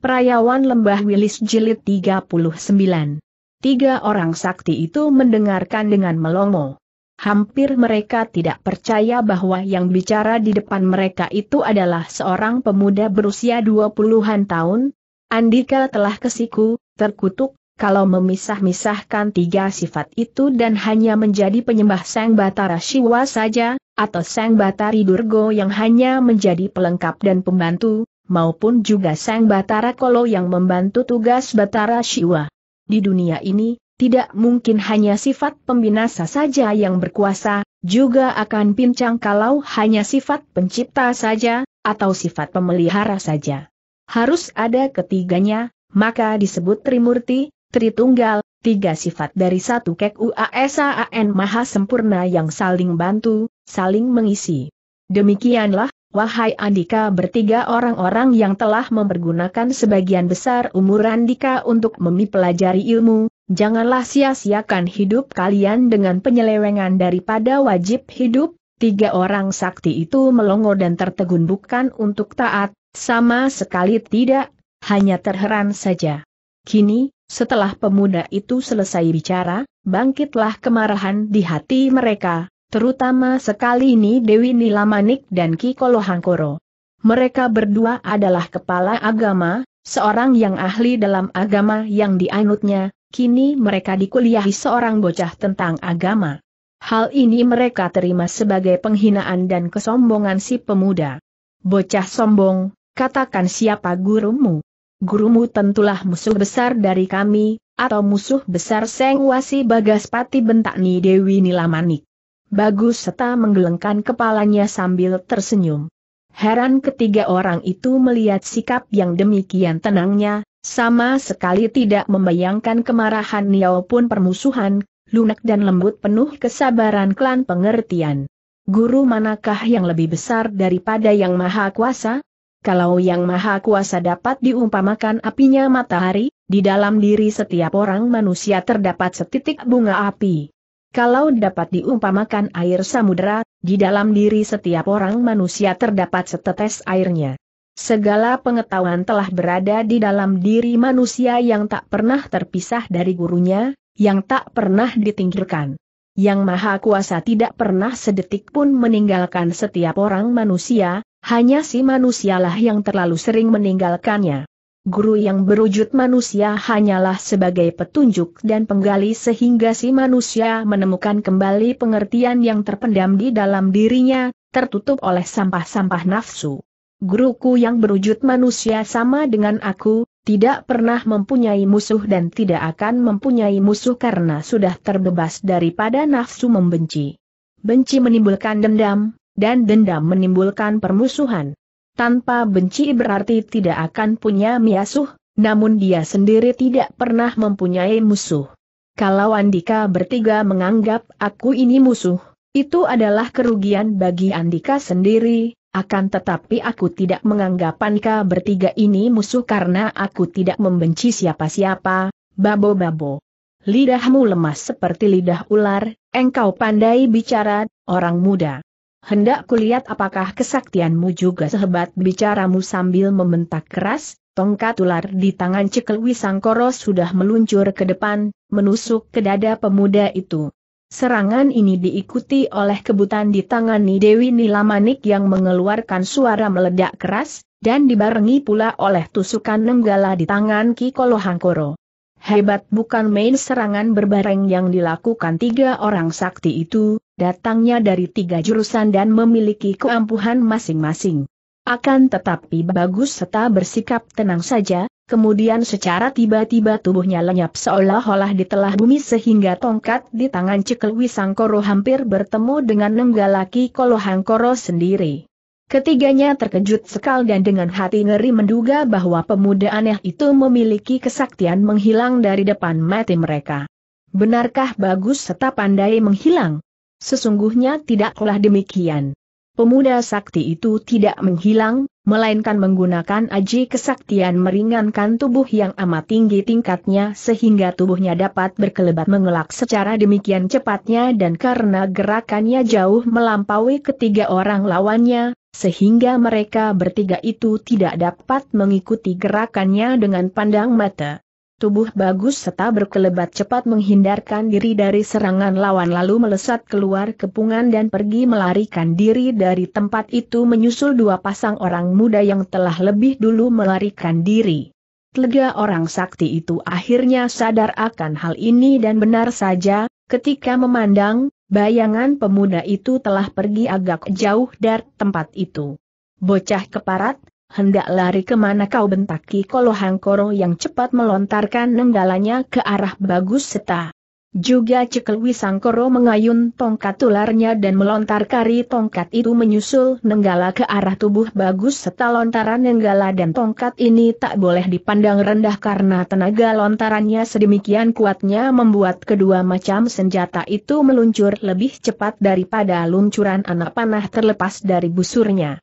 Perayawan Lembah Wilis Jilid 39. Tiga orang sakti itu mendengarkan dengan melongo. Hampir mereka tidak percaya bahwa yang bicara di depan mereka itu adalah seorang pemuda berusia 20-an tahun. Andika telah kesiku, terkutuk, kalau memisah-misahkan tiga sifat itu dan hanya menjadi penyembah Sang Batara Siwa saja, atau Sang Batari Durgo yang hanya menjadi pelengkap dan pembantu, maupun juga Sang Batara Kolo yang membantu tugas Batara Siwa. Di dunia ini, tidak mungkin hanya sifat pembinasa saja yang berkuasa, juga akan pincang kalau hanya sifat pencipta saja, atau sifat pemelihara saja. Harus ada ketiganya, maka disebut Trimurti, Tritunggal, tiga sifat dari satu kek UASAN Maha Sempurna yang saling bantu, saling mengisi. Demikianlah, Wahai Andika bertiga orang-orang yang telah mempergunakan sebagian besar umur Andika untuk memipelajari ilmu, janganlah sia-siakan hidup kalian dengan penyelewengan daripada wajib hidup, tiga orang sakti itu melongo dan tertegun bukan untuk taat, sama sekali tidak, hanya terheran saja. Kini, setelah pemuda itu selesai bicara, bangkitlah kemarahan di hati mereka, Terutama sekali ini Dewi Nilamanik dan Kiko Lohangkoro. Mereka berdua adalah kepala agama, seorang yang ahli dalam agama yang dianutnya, kini mereka dikuliahi seorang bocah tentang agama. Hal ini mereka terima sebagai penghinaan dan kesombongan si pemuda. Bocah sombong, katakan siapa gurumu. Gurumu tentulah musuh besar dari kami, atau musuh besar Seng Wasi Bagaspati bentak Ni Dewi Nilamanik. Bagus serta menggelengkan kepalanya sambil tersenyum. Heran ketiga orang itu melihat sikap yang demikian tenangnya, sama sekali tidak membayangkan kemarahan Niao pun permusuhan, lunak dan lembut penuh kesabaran klan pengertian. Guru manakah yang lebih besar daripada yang maha kuasa? Kalau yang maha kuasa dapat diumpamakan apinya matahari, di dalam diri setiap orang manusia terdapat setitik bunga api. Kalau dapat diumpamakan air samudera, di dalam diri setiap orang manusia terdapat setetes airnya. Segala pengetahuan telah berada di dalam diri manusia yang tak pernah terpisah dari gurunya, yang tak pernah ditinggalkan. Yang Maha Kuasa tidak pernah sedetik pun meninggalkan setiap orang manusia, hanya si manusialah yang terlalu sering meninggalkannya guru yang berwujud manusia hanyalah sebagai petunjuk dan penggali sehingga si manusia menemukan kembali pengertian yang terpendam di dalam dirinya, tertutup oleh sampah-sampah nafsu. Guruku yang berwujud manusia sama dengan aku, tidak pernah mempunyai musuh dan tidak akan mempunyai musuh karena sudah terbebas daripada nafsu membenci. Benci menimbulkan dendam, dan dendam menimbulkan permusuhan tanpa benci berarti tidak akan punya miasuh, namun dia sendiri tidak pernah mempunyai musuh. Kalau Andika bertiga menganggap aku ini musuh, itu adalah kerugian bagi Andika sendiri, akan tetapi aku tidak menganggap Andika bertiga ini musuh karena aku tidak membenci siapa-siapa, babo-babo. Lidahmu lemas seperti lidah ular, engkau pandai bicara, orang muda hendak kulihat apakah kesaktianmu juga sehebat bicaramu sambil membentak keras, tongkat ular di tangan cekel Wisangkoro sudah meluncur ke depan, menusuk ke dada pemuda itu. Serangan ini diikuti oleh kebutan di tangan Dewi Nilamanik yang mengeluarkan suara meledak keras, dan dibarengi pula oleh tusukan nenggala di tangan Ki Kolohangkoro. Hebat bukan main serangan berbareng yang dilakukan tiga orang sakti itu, datangnya dari tiga jurusan dan memiliki keampuhan masing-masing. Akan tetapi bagus serta bersikap tenang saja, kemudian secara tiba-tiba tubuhnya lenyap seolah-olah ditelah bumi sehingga tongkat di tangan cekel Wisangkoro hampir bertemu dengan nenggalaki Kolohangkoro sendiri. Ketiganya terkejut sekali dan dengan hati ngeri menduga bahwa pemuda aneh itu memiliki kesaktian menghilang dari depan mati mereka. Benarkah bagus serta pandai menghilang? Sesungguhnya tidaklah demikian. Pemuda sakti itu tidak menghilang, melainkan menggunakan aji kesaktian meringankan tubuh yang amat tinggi tingkatnya sehingga tubuhnya dapat berkelebat mengelak secara demikian cepatnya dan karena gerakannya jauh melampaui ketiga orang lawannya, sehingga mereka bertiga itu tidak dapat mengikuti gerakannya dengan pandang mata. Tubuh bagus serta berkelebat cepat menghindarkan diri dari serangan lawan lalu melesat keluar kepungan dan pergi melarikan diri dari tempat itu menyusul dua pasang orang muda yang telah lebih dulu melarikan diri. Telega orang sakti itu akhirnya sadar akan hal ini dan benar saja, ketika memandang, bayangan pemuda itu telah pergi agak jauh dari tempat itu. Bocah keparat, hendak lari kemana kau bentaki Kolo Hangkoro yang cepat melontarkan nenggalanya ke arah Bagus Seta. Juga cekel Sangkoro mengayun tongkat tularnya dan melontar kari tongkat itu menyusul Nenggala ke arah tubuh bagus seta lontaran Nenggala dan tongkat ini tak boleh dipandang rendah karena tenaga lontarannya sedemikian kuatnya membuat kedua macam senjata itu meluncur lebih cepat daripada luncuran anak panah terlepas dari busurnya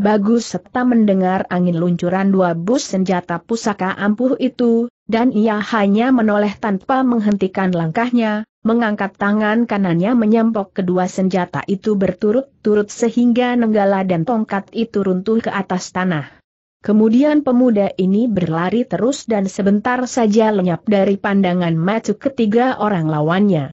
bagus serta mendengar angin luncuran dua bus senjata pusaka ampuh itu, dan ia hanya menoleh tanpa menghentikan langkahnya, mengangkat tangan kanannya menyempok kedua senjata itu berturut-turut sehingga nenggala dan tongkat itu runtuh ke atas tanah. Kemudian pemuda ini berlari terus dan sebentar saja lenyap dari pandangan mata ketiga orang lawannya.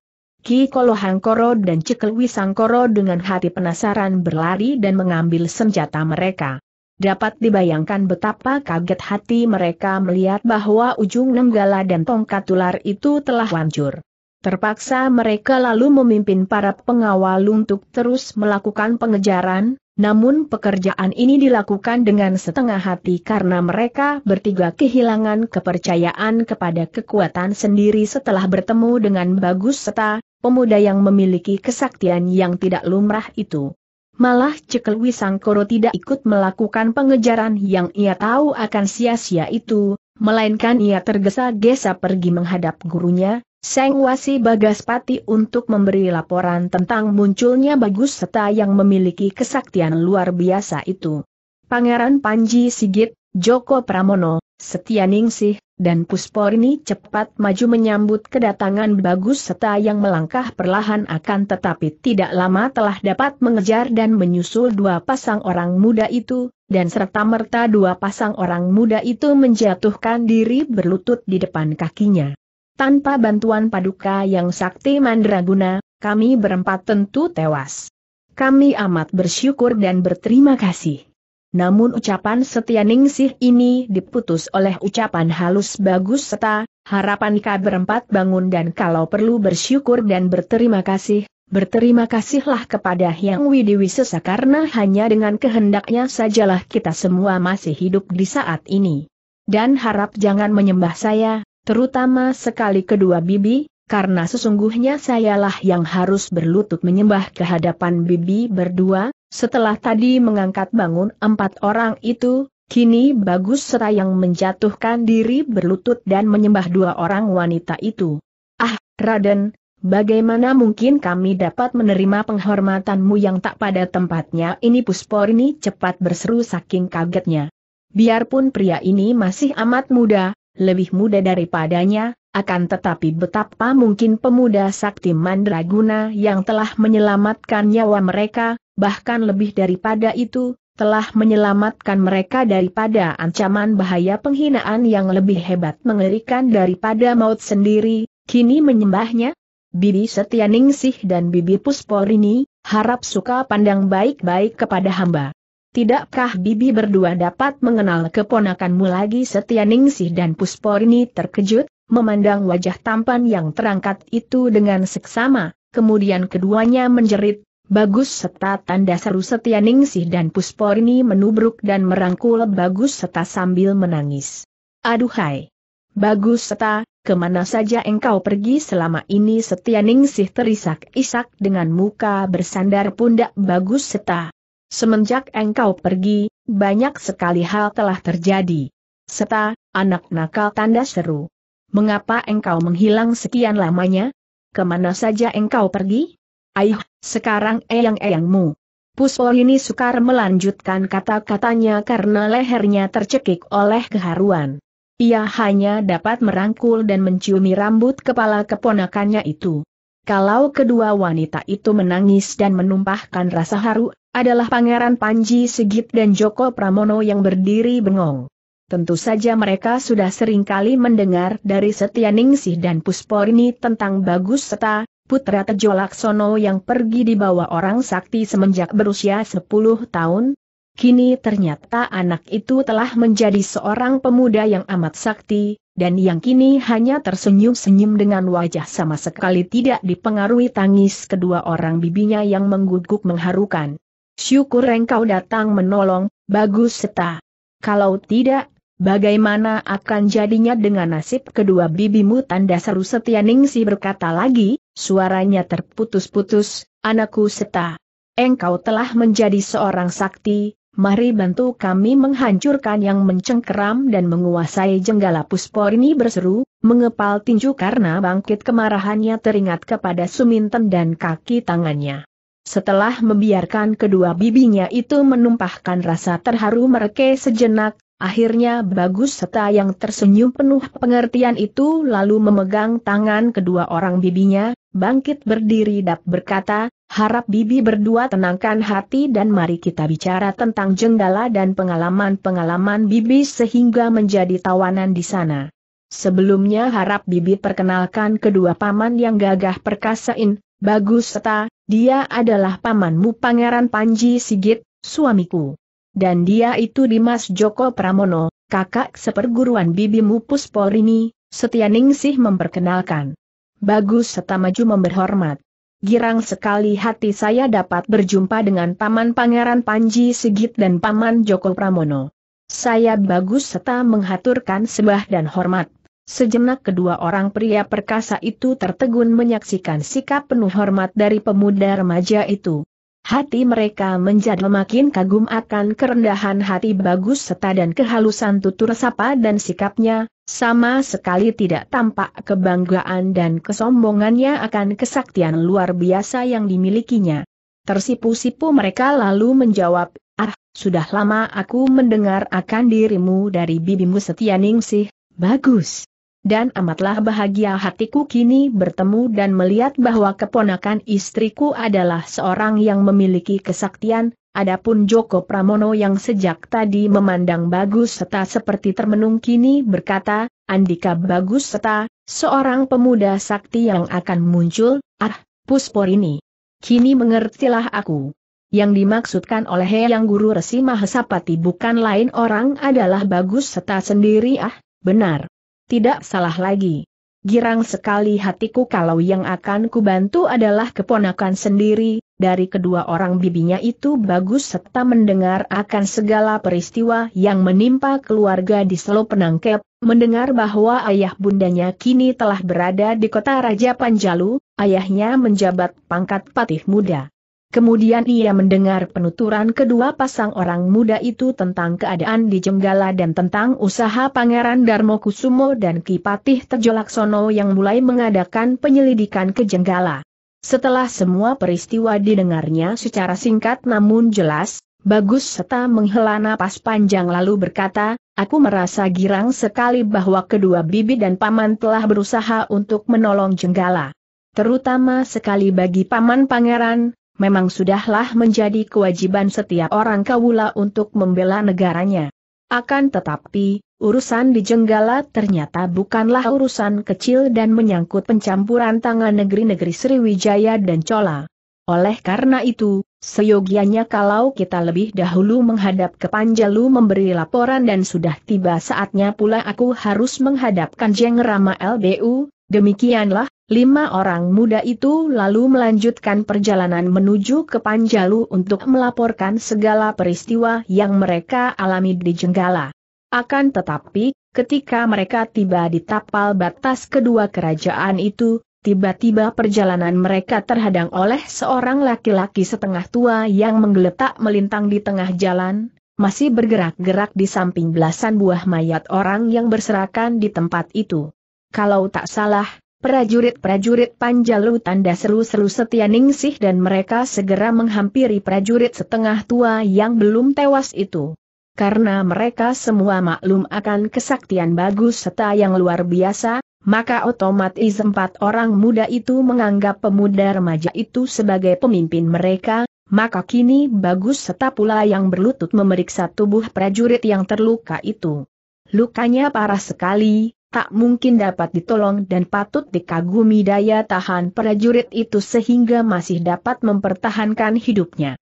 Ki Kolohangkoro dan Cekelwi Sangkoro dengan hati penasaran berlari dan mengambil senjata mereka. Dapat dibayangkan betapa kaget hati mereka melihat bahwa ujung nenggala dan tongkat ular itu telah hancur. Terpaksa mereka lalu memimpin para pengawal untuk terus melakukan pengejaran, namun pekerjaan ini dilakukan dengan setengah hati karena mereka bertiga kehilangan kepercayaan kepada kekuatan sendiri setelah bertemu dengan Bagus Seta, pemuda yang memiliki kesaktian yang tidak lumrah itu. Malah Cekel Wisangkoro tidak ikut melakukan pengejaran yang ia tahu akan sia-sia itu, melainkan ia tergesa-gesa pergi menghadap gurunya, Seng Wasi Bagaspati untuk memberi laporan tentang munculnya Bagus Seta yang memiliki kesaktian luar biasa itu. Pangeran Panji Sigit, Joko Pramono, Setianingsih, dan Pusporni cepat maju menyambut kedatangan Bagus serta yang melangkah perlahan akan tetapi tidak lama telah dapat mengejar dan menyusul dua pasang orang muda itu, dan serta-merta dua pasang orang muda itu menjatuhkan diri berlutut di depan kakinya. Tanpa bantuan paduka yang sakti mandraguna, kami berempat tentu tewas. Kami amat bersyukur dan berterima kasih. Namun ucapan setia Ningsih ini diputus oleh ucapan halus bagus serta, harapan Ika berempat bangun dan kalau perlu bersyukur dan berterima kasih, berterima kasihlah kepada Hyang Widiwisesa karena hanya dengan kehendaknya sajalah kita semua masih hidup di saat ini. Dan harap jangan menyembah saya, terutama sekali kedua bibi, karena sesungguhnya sayalah yang harus berlutut menyembah kehadapan bibi berdua, setelah tadi mengangkat bangun empat orang itu, kini Bagus Sera yang menjatuhkan diri berlutut dan menyembah dua orang wanita itu. Ah, Raden, bagaimana mungkin kami dapat menerima penghormatanmu yang tak pada tempatnya ini Pusporni cepat berseru saking kagetnya. Biarpun pria ini masih amat muda, lebih muda daripadanya, akan tetapi betapa mungkin pemuda sakti mandraguna yang telah menyelamatkan nyawa mereka, bahkan lebih daripada itu, telah menyelamatkan mereka daripada ancaman bahaya penghinaan yang lebih hebat mengerikan daripada maut sendiri, kini menyembahnya? Bibi Setianingsih dan Bibi Pusporini, harap suka pandang baik-baik kepada hamba. Tidakkah Bibi berdua dapat mengenal keponakanmu lagi Setianingsih dan Pusporini terkejut? memandang wajah tampan yang terangkat itu dengan seksama, kemudian keduanya menjerit, Bagus serta tanda seru setia Ningsih dan Pusporni menubruk dan merangkul Bagus serta sambil menangis. Aduhai! Bagus serta, kemana saja engkau pergi selama ini setia Ningsih terisak-isak dengan muka bersandar pundak Bagus Seta. Semenjak engkau pergi, banyak sekali hal telah terjadi. Seta, anak nakal tanda seru mengapa engkau menghilang sekian lamanya? Kemana saja engkau pergi? Aih, sekarang eyang-eyangmu. Pusol ini sukar melanjutkan kata-katanya karena lehernya tercekik oleh keharuan. Ia hanya dapat merangkul dan menciumi rambut kepala keponakannya itu. Kalau kedua wanita itu menangis dan menumpahkan rasa haru, adalah Pangeran Panji Segit dan Joko Pramono yang berdiri bengong. Tentu saja mereka sudah sering kali mendengar dari Setia Ningsih dan Pusporini tentang Bagus Seta, putra Tejo Laksono yang pergi dibawa orang sakti semenjak berusia 10 tahun. Kini ternyata anak itu telah menjadi seorang pemuda yang amat sakti, dan yang kini hanya tersenyum-senyum dengan wajah sama sekali tidak dipengaruhi tangis kedua orang bibinya yang mengguguk mengharukan. Syukur engkau datang menolong, bagus seta. Kalau tidak, Bagaimana akan jadinya dengan nasib kedua bibimu tanda seru setia Ningsi berkata lagi, suaranya terputus-putus, anakku seta. Engkau telah menjadi seorang sakti, mari bantu kami menghancurkan yang mencengkeram dan menguasai jenggala puspor ini berseru, mengepal tinju karena bangkit kemarahannya teringat kepada Suminten dan kaki tangannya. Setelah membiarkan kedua bibinya itu menumpahkan rasa terharu mereka sejenak, Akhirnya Bagus Seta yang tersenyum penuh pengertian itu lalu memegang tangan kedua orang bibinya, bangkit berdiri dan berkata, harap bibi berdua tenangkan hati dan mari kita bicara tentang jenggala dan pengalaman-pengalaman bibi sehingga menjadi tawanan di sana. Sebelumnya harap bibi perkenalkan kedua paman yang gagah perkasain, Bagus Seta, dia adalah pamanmu Pangeran Panji Sigit, suamiku dan dia itu Dimas Joko Pramono, kakak seperguruan Bibi Mupus Polrini, Ningsih memperkenalkan. Bagus serta maju memberhormat. Girang sekali hati saya dapat berjumpa dengan Paman Pangeran Panji Sigit dan Paman Joko Pramono. Saya bagus serta menghaturkan sebah dan hormat. Sejenak kedua orang pria perkasa itu tertegun menyaksikan sikap penuh hormat dari pemuda remaja itu hati mereka menjadi makin kagum akan kerendahan hati bagus serta dan kehalusan tutur sapa dan sikapnya, sama sekali tidak tampak kebanggaan dan kesombongannya akan kesaktian luar biasa yang dimilikinya. Tersipu-sipu mereka lalu menjawab, Ah, sudah lama aku mendengar akan dirimu dari bibimu Setianingsih, bagus dan amatlah bahagia hatiku kini bertemu dan melihat bahwa keponakan istriku adalah seorang yang memiliki kesaktian, adapun Joko Pramono yang sejak tadi memandang bagus serta seperti termenung kini berkata, Andika bagus serta, seorang pemuda sakti yang akan muncul, ah, puspor ini. Kini mengertilah aku. Yang dimaksudkan oleh Yang Guru Resi Mahesapati bukan lain orang adalah bagus serta sendiri ah, benar tidak salah lagi. Girang sekali hatiku kalau yang akan kubantu adalah keponakan sendiri, dari kedua orang bibinya itu bagus serta mendengar akan segala peristiwa yang menimpa keluarga di Selo Penangkep, mendengar bahwa ayah bundanya kini telah berada di kota Raja Panjalu, ayahnya menjabat pangkat patih muda. Kemudian ia mendengar penuturan kedua pasang orang muda itu tentang keadaan di Jenggala dan tentang usaha Pangeran Darmo Kusumo dan Kipatih Tejolaksono yang mulai mengadakan penyelidikan ke Jenggala. Setelah semua peristiwa didengarnya secara singkat namun jelas, Bagus serta menghela napas panjang lalu berkata, aku merasa girang sekali bahwa kedua bibi dan paman telah berusaha untuk menolong Jenggala. Terutama sekali bagi paman pangeran, memang sudahlah menjadi kewajiban setiap orang kawula untuk membela negaranya. Akan tetapi, urusan di Jenggala ternyata bukanlah urusan kecil dan menyangkut pencampuran tangan negeri-negeri Sriwijaya dan Cola. Oleh karena itu, seyogianya kalau kita lebih dahulu menghadap ke Panjalu memberi laporan dan sudah tiba saatnya pula aku harus menghadapkan Jeng Rama LBU, demikianlah Lima orang muda itu lalu melanjutkan perjalanan menuju ke Panjalu untuk melaporkan segala peristiwa yang mereka alami di Jenggala. Akan tetapi, ketika mereka tiba di tapal batas kedua kerajaan itu, tiba-tiba perjalanan mereka terhadang oleh seorang laki-laki setengah tua yang menggeletak melintang di tengah jalan, masih bergerak-gerak di samping belasan buah mayat orang yang berserakan di tempat itu. Kalau tak salah, Prajurit-prajurit Panjalu tanda seru-seru setia ningsih dan mereka segera menghampiri prajurit setengah tua yang belum tewas itu. Karena mereka semua maklum akan kesaktian bagus serta yang luar biasa, maka otomatis empat orang muda itu menganggap pemuda remaja itu sebagai pemimpin mereka, maka kini bagus serta pula yang berlutut memeriksa tubuh prajurit yang terluka itu. Lukanya parah sekali, tak mungkin dapat ditolong dan patut dikagumi daya tahan prajurit itu sehingga masih dapat mempertahankan hidupnya.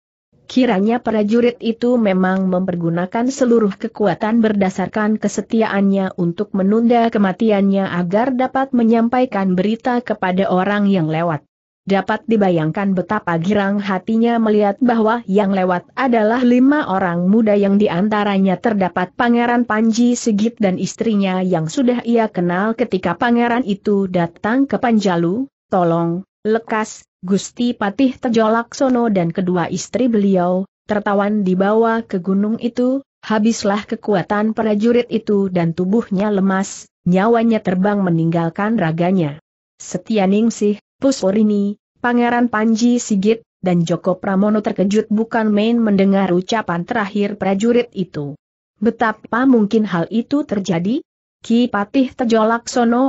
Kiranya prajurit itu memang mempergunakan seluruh kekuatan berdasarkan kesetiaannya untuk menunda kematiannya agar dapat menyampaikan berita kepada orang yang lewat. Dapat dibayangkan betapa girang hatinya melihat bahwa yang lewat adalah lima orang muda yang diantaranya terdapat Pangeran Panji Sigit dan istrinya yang sudah ia kenal ketika pangeran itu datang ke Panjalu, Tolong, Lekas, Gusti Patih Tejo Laksono dan kedua istri beliau, tertawan dibawa ke gunung itu, habislah kekuatan prajurit itu dan tubuhnya lemas, nyawanya terbang meninggalkan raganya. Setia Ningsih. Pusurini, Pangeran Panji Sigit, dan Joko Pramono terkejut bukan main mendengar ucapan terakhir prajurit itu. Betapa mungkin hal itu terjadi? Ki Patih Tejo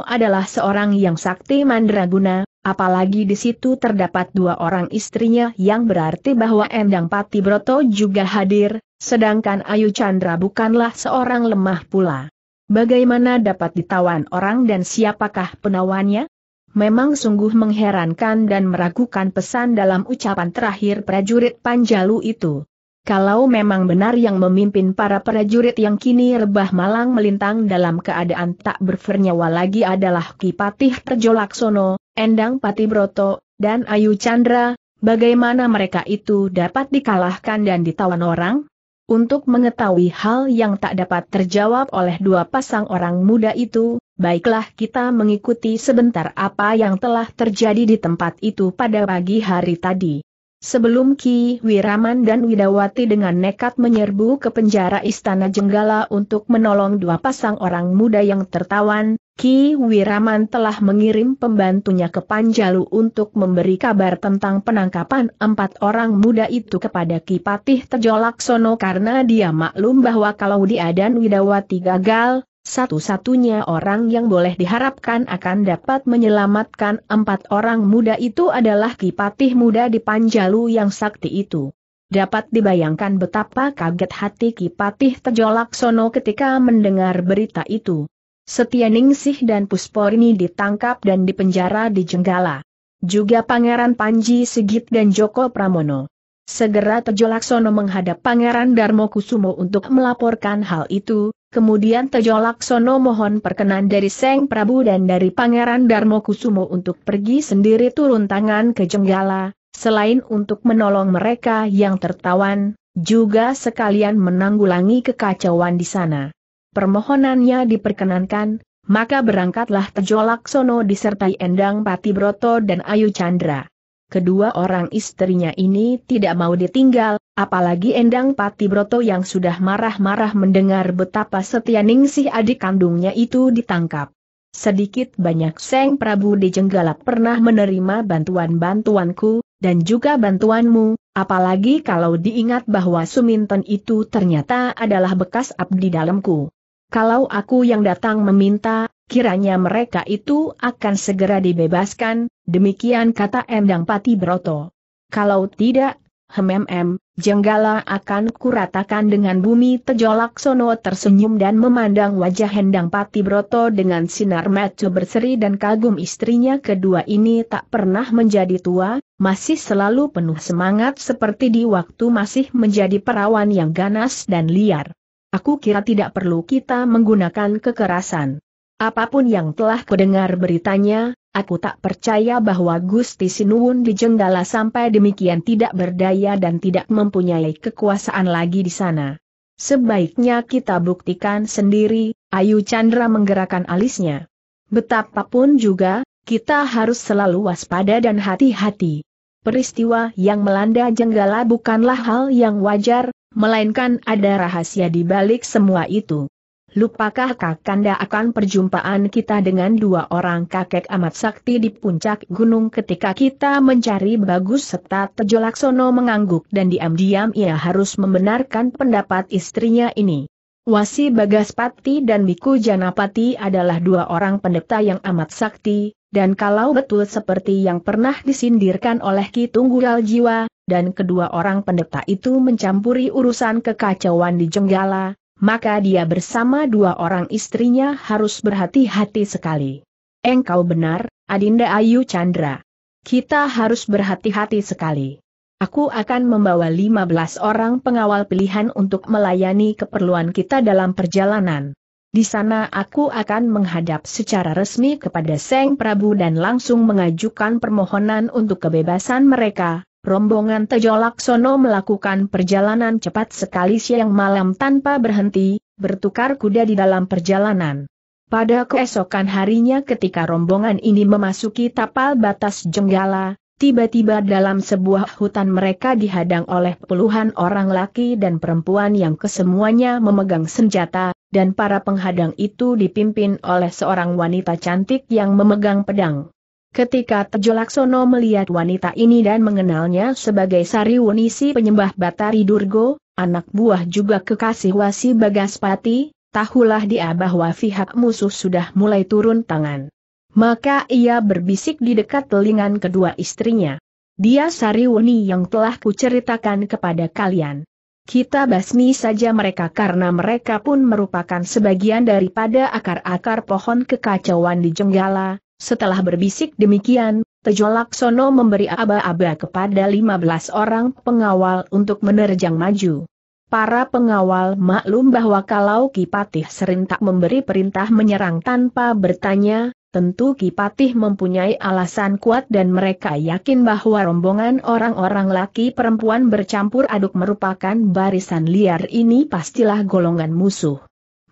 adalah seorang yang sakti mandraguna, apalagi di situ terdapat dua orang istrinya yang berarti bahwa Endang Pati Broto juga hadir, sedangkan Ayu Chandra bukanlah seorang lemah pula. Bagaimana dapat ditawan orang dan siapakah penawannya? memang sungguh mengherankan dan meragukan pesan dalam ucapan terakhir prajurit Panjalu itu. Kalau memang benar yang memimpin para prajurit yang kini rebah malang melintang dalam keadaan tak bernyawa lagi adalah Kipatih Terjolaksono, Endang Patibroto, dan Ayu Chandra, bagaimana mereka itu dapat dikalahkan dan ditawan orang? Untuk mengetahui hal yang tak dapat terjawab oleh dua pasang orang muda itu, baiklah kita mengikuti sebentar apa yang telah terjadi di tempat itu pada pagi hari tadi. Sebelum Ki Wiraman dan Widawati dengan nekat menyerbu ke penjara Istana Jenggala untuk menolong dua pasang orang muda yang tertawan, Ki Wiraman telah mengirim pembantunya ke Panjalu untuk memberi kabar tentang penangkapan empat orang muda itu kepada Ki Patih Tejolaksono karena dia maklum bahwa kalau dia dan Widawati gagal, satu-satunya orang yang boleh diharapkan akan dapat menyelamatkan empat orang muda itu adalah Kipatih muda di Panjalu yang sakti itu. Dapat dibayangkan betapa kaget hati Kipatih Tejolak Sono ketika mendengar berita itu. Setia Ningsih dan Pusporini ditangkap dan dipenjara di Jenggala. Juga Pangeran Panji Sigit dan Joko Pramono. Segera Sono menghadap Pangeran Darmo Kusumo untuk melaporkan hal itu, Kemudian Tejo Laksono mohon perkenan dari Seng Prabu dan dari Pangeran Darmo Kusumo untuk pergi sendiri turun tangan ke Jenggala, selain untuk menolong mereka yang tertawan, juga sekalian menanggulangi kekacauan di sana. Permohonannya diperkenankan, maka berangkatlah Tejo Laksono disertai Endang Patibroto dan Ayu Chandra. Kedua orang istrinya ini tidak mau ditinggal, Apalagi Endang Pati Broto yang sudah marah-marah mendengar betapa setia Ningsih adik kandungnya itu ditangkap. Sedikit banyak Seng Prabu di Jenggala pernah menerima bantuan-bantuanku, dan juga bantuanmu, apalagi kalau diingat bahwa Suminten itu ternyata adalah bekas abdi dalamku. Kalau aku yang datang meminta, kiranya mereka itu akan segera dibebaskan, demikian kata Endang Pati Broto. Kalau tidak, Hmmm, jenggala akan kuratakan dengan bumi tejolak sono tersenyum dan memandang wajah Hendang Pati Broto dengan sinar mata berseri dan kagum istrinya kedua ini tak pernah menjadi tua, masih selalu penuh semangat seperti di waktu masih menjadi perawan yang ganas dan liar. Aku kira tidak perlu kita menggunakan kekerasan. Apapun yang telah kudengar beritanya, Aku tak percaya bahwa Gusti Sinuun di Jenggala sampai demikian tidak berdaya dan tidak mempunyai kekuasaan lagi di sana. Sebaiknya kita buktikan sendiri, Ayu Chandra menggerakkan alisnya. Betapapun juga, kita harus selalu waspada dan hati-hati. Peristiwa yang melanda Jenggala bukanlah hal yang wajar, melainkan ada rahasia di balik semua itu. Lupakah Kakanda akan perjumpaan kita dengan dua orang kakek amat sakti di puncak gunung ketika kita mencari Bagus serta Tejo Laksono mengangguk dan diam-diam ia harus membenarkan pendapat istrinya ini. Wasi Bagaspati dan Mikujanapati Janapati adalah dua orang pendeta yang amat sakti, dan kalau betul seperti yang pernah disindirkan oleh Ki Tunggulal Jiwa, dan kedua orang pendeta itu mencampuri urusan kekacauan di Jenggala, maka dia bersama dua orang istrinya harus berhati-hati sekali. Engkau benar, Adinda Ayu Chandra. Kita harus berhati-hati sekali. Aku akan membawa 15 orang pengawal pilihan untuk melayani keperluan kita dalam perjalanan. Di sana aku akan menghadap secara resmi kepada Seng Prabu dan langsung mengajukan permohonan untuk kebebasan mereka, rombongan Tejo Laksono melakukan perjalanan cepat sekali siang malam tanpa berhenti, bertukar kuda di dalam perjalanan. Pada keesokan harinya ketika rombongan ini memasuki tapal batas Jenggala, tiba-tiba dalam sebuah hutan mereka dihadang oleh puluhan orang laki dan perempuan yang kesemuanya memegang senjata, dan para penghadang itu dipimpin oleh seorang wanita cantik yang memegang pedang. Ketika Tejo Laksono melihat wanita ini dan mengenalnya sebagai Sari Wonisi penyembah Batari Durgo, anak buah juga kekasih Wasi Bagaspati, tahulah dia bahwa pihak musuh sudah mulai turun tangan. Maka ia berbisik di dekat telingan kedua istrinya. Dia Sari Sariwuni yang telah kuceritakan kepada kalian. Kita basmi saja mereka karena mereka pun merupakan sebagian daripada akar-akar pohon kekacauan di Jenggala, setelah berbisik demikian, Tejo Laksono memberi aba-aba kepada 15 orang pengawal untuk menerjang maju. Para pengawal maklum bahwa kalau Kipatih serentak memberi perintah menyerang tanpa bertanya, tentu Kipatih mempunyai alasan kuat dan mereka yakin bahwa rombongan orang-orang laki perempuan bercampur aduk merupakan barisan liar ini pastilah golongan musuh.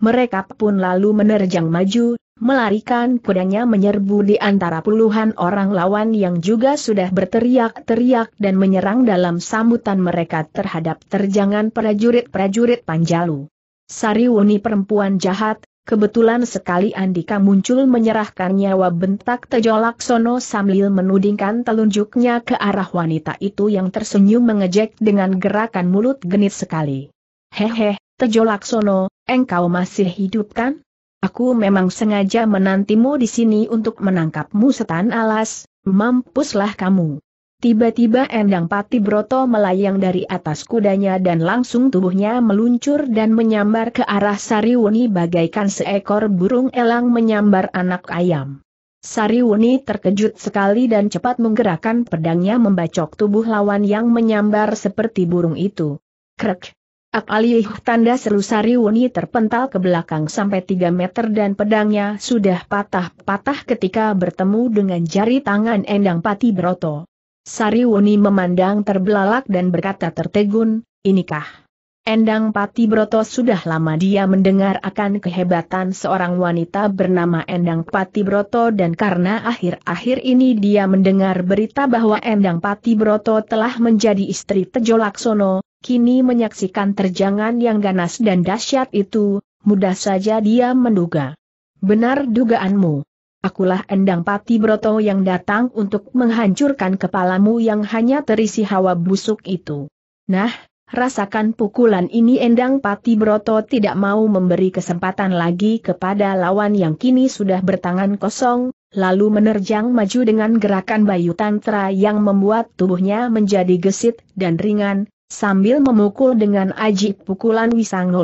Mereka pun lalu menerjang maju, melarikan kudanya menyerbu di antara puluhan orang lawan yang juga sudah berteriak-teriak dan menyerang dalam sambutan mereka terhadap terjangan prajurit-prajurit Panjalu. Sariwuni perempuan jahat, Kebetulan sekali Andika muncul menyerahkan nyawa bentak Tejo Laksono sambil menudingkan telunjuknya ke arah wanita itu yang tersenyum mengejek dengan gerakan mulut genit sekali. Hehe, Tejo Laksono, engkau masih hidup kan? Aku memang sengaja menantimu di sini untuk menangkapmu setan alas, mampuslah kamu. Tiba-tiba Endang Pati Broto melayang dari atas kudanya dan langsung tubuhnya meluncur dan menyambar ke arah Sariwuni bagaikan seekor burung elang menyambar anak ayam. Sariwuni terkejut sekali dan cepat menggerakkan pedangnya membacok tubuh lawan yang menyambar seperti burung itu. Krek! Akalih tanda seru Sariwuni terpental ke belakang sampai 3 meter dan pedangnya sudah patah-patah ketika bertemu dengan jari tangan Endang Pati Broto. Sariwuni memandang terbelalak dan berkata tertegun, inikah? Endang Pati Broto sudah lama dia mendengar akan kehebatan seorang wanita bernama Endang Pati Broto dan karena akhir-akhir ini dia mendengar berita bahwa Endang Pati Broto telah menjadi istri Tejo Laksono, kini menyaksikan terjangan yang ganas dan dahsyat itu, mudah saja dia menduga. Benar dugaanmu. Akulah Endang Pati Broto yang datang untuk menghancurkan kepalamu yang hanya terisi hawa busuk itu. Nah, rasakan pukulan ini Endang Pati Broto tidak mau memberi kesempatan lagi kepada lawan yang kini sudah bertangan kosong, lalu menerjang maju dengan gerakan bayu tantra yang membuat tubuhnya menjadi gesit dan ringan, sambil memukul dengan aji pukulan Wisang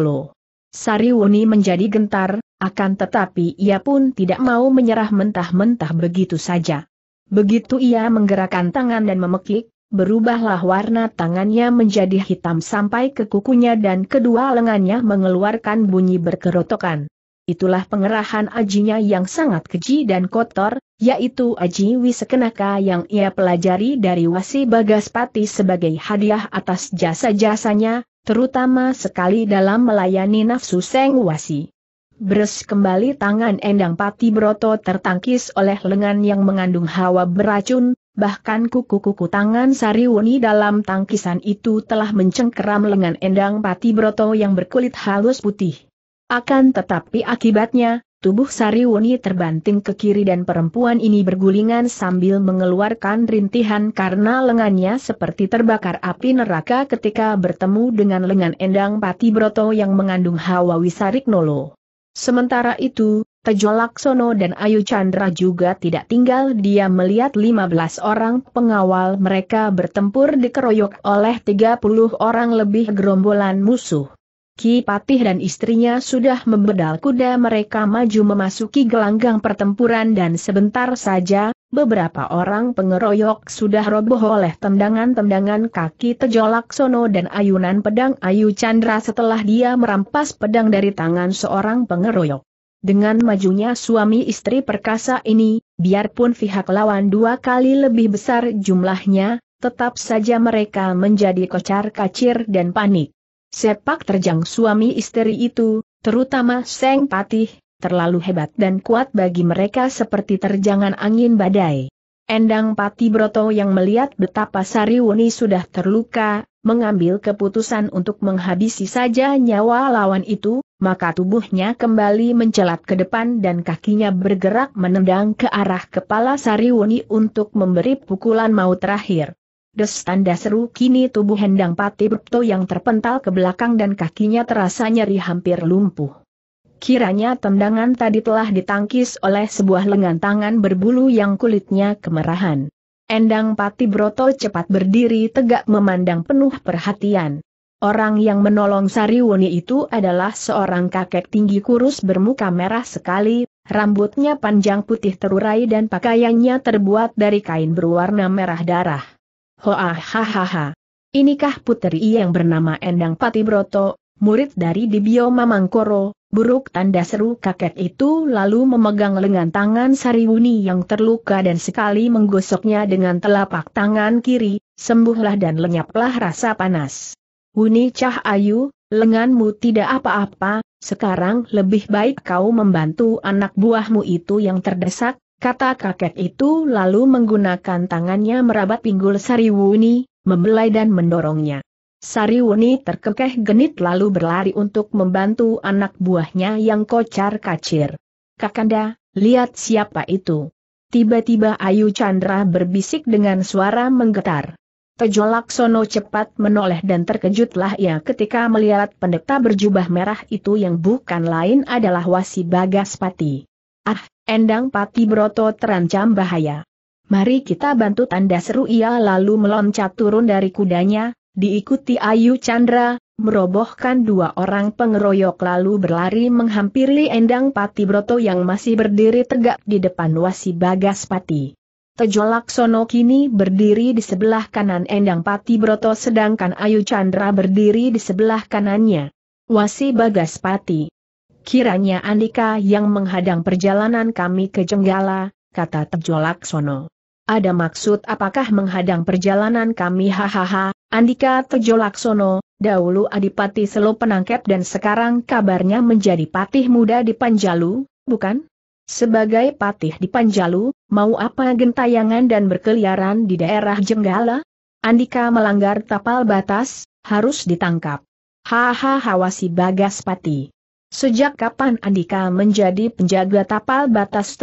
Sariwuni menjadi gentar, akan tetapi ia pun tidak mau menyerah mentah-mentah begitu saja. Begitu ia menggerakkan tangan dan memekik, berubahlah warna tangannya menjadi hitam sampai ke kukunya dan kedua lengannya mengeluarkan bunyi berkerotokan. Itulah pengerahan ajinya yang sangat keji dan kotor, yaitu aji Wisekenaka yang ia pelajari dari Wasi Bagaspati sebagai hadiah atas jasa-jasanya, terutama sekali dalam melayani nafsu Seng Wasi. Bres kembali tangan Endang Pati Broto tertangkis oleh lengan yang mengandung hawa beracun, bahkan kuku-kuku tangan Sariwuni dalam tangkisan itu telah mencengkeram lengan Endang Pati Broto yang berkulit halus putih. Akan tetapi akibatnya, Tubuh Sariwuni terbanting ke kiri dan perempuan ini bergulingan sambil mengeluarkan rintihan karena lengannya seperti terbakar api neraka ketika bertemu dengan lengan Endang Pati Broto yang mengandung hawa wisarik nolo. Sementara itu, Tejo Laksono dan Ayu Chandra juga tidak tinggal dia melihat 15 orang pengawal mereka bertempur dikeroyok oleh 30 orang lebih gerombolan musuh. Ki Patih dan istrinya sudah membedal kuda mereka maju memasuki gelanggang pertempuran dan sebentar saja, beberapa orang pengeroyok sudah roboh oleh tendangan-tendangan kaki Tejolaksono Sono dan ayunan pedang Ayu Chandra setelah dia merampas pedang dari tangan seorang pengeroyok. Dengan majunya suami istri perkasa ini, biarpun pihak lawan dua kali lebih besar jumlahnya, tetap saja mereka menjadi kocar-kacir dan panik. Sepak terjang suami istri itu, terutama Seng Patih, terlalu hebat dan kuat bagi mereka seperti terjangan angin badai. Endang Pati Broto yang melihat betapa Sariwuni sudah terluka, mengambil keputusan untuk menghabisi saja nyawa lawan itu, maka tubuhnya kembali mencelat ke depan dan kakinya bergerak menendang ke arah kepala Sariwuni untuk memberi pukulan maut terakhir. Des tanda seru kini tubuh hendang pati Brepto yang terpental ke belakang dan kakinya terasa nyeri hampir lumpuh. Kiranya tendangan tadi telah ditangkis oleh sebuah lengan tangan berbulu yang kulitnya kemerahan. Endang Pati Broto cepat berdiri tegak memandang penuh perhatian. Orang yang menolong Sariwoni itu adalah seorang kakek tinggi kurus bermuka merah sekali, rambutnya panjang putih terurai dan pakaiannya terbuat dari kain berwarna merah darah. Hoa Inikah puteri yang bernama Endang Pati Broto, murid dari Dibio Mamangkoro, buruk tanda seru kakek itu lalu memegang lengan tangan Sariwuni yang terluka dan sekali menggosoknya dengan telapak tangan kiri, sembuhlah dan lenyaplah rasa panas. Wuni Cah Ayu, lenganmu tidak apa-apa, sekarang lebih baik kau membantu anak buahmu itu yang terdesak, Kata kakek itu lalu menggunakan tangannya merabat pinggul Sariwuni, membelai dan mendorongnya. Sariwuni terkekeh genit lalu berlari untuk membantu anak buahnya yang kocar kacir. Kakanda, lihat siapa itu. Tiba-tiba Ayu Chandra berbisik dengan suara menggetar. Tejo Laksono cepat menoleh dan terkejutlah ia ketika melihat pendeta berjubah merah itu yang bukan lain adalah Wasi Bagaspati. Ah, Endang Pati Broto terancam bahaya. Mari kita bantu tanda seru ia lalu meloncat turun dari kudanya, diikuti Ayu Chandra, merobohkan dua orang pengeroyok lalu berlari menghampiri Endang Pati Broto yang masih berdiri tegak di depan wasi bagas pati. Tejo Laksono kini berdiri di sebelah kanan Endang Pati Broto sedangkan Ayu Chandra berdiri di sebelah kanannya. Wasi Bagaspati. Kiranya Andika yang menghadang perjalanan kami ke Jenggala, kata Tejo Laksono. Ada maksud apakah menghadang perjalanan kami hahaha, Andika Tejo Laksono, dahulu Adipati Selo penangkep dan sekarang kabarnya menjadi patih muda di Panjalu, bukan? Sebagai patih di Panjalu, mau apa gentayangan dan berkeliaran di daerah Jenggala? Andika melanggar tapal batas, harus ditangkap. Hahaha, wasi bagas patih. Sejak kapan Andika menjadi penjaga tapal batas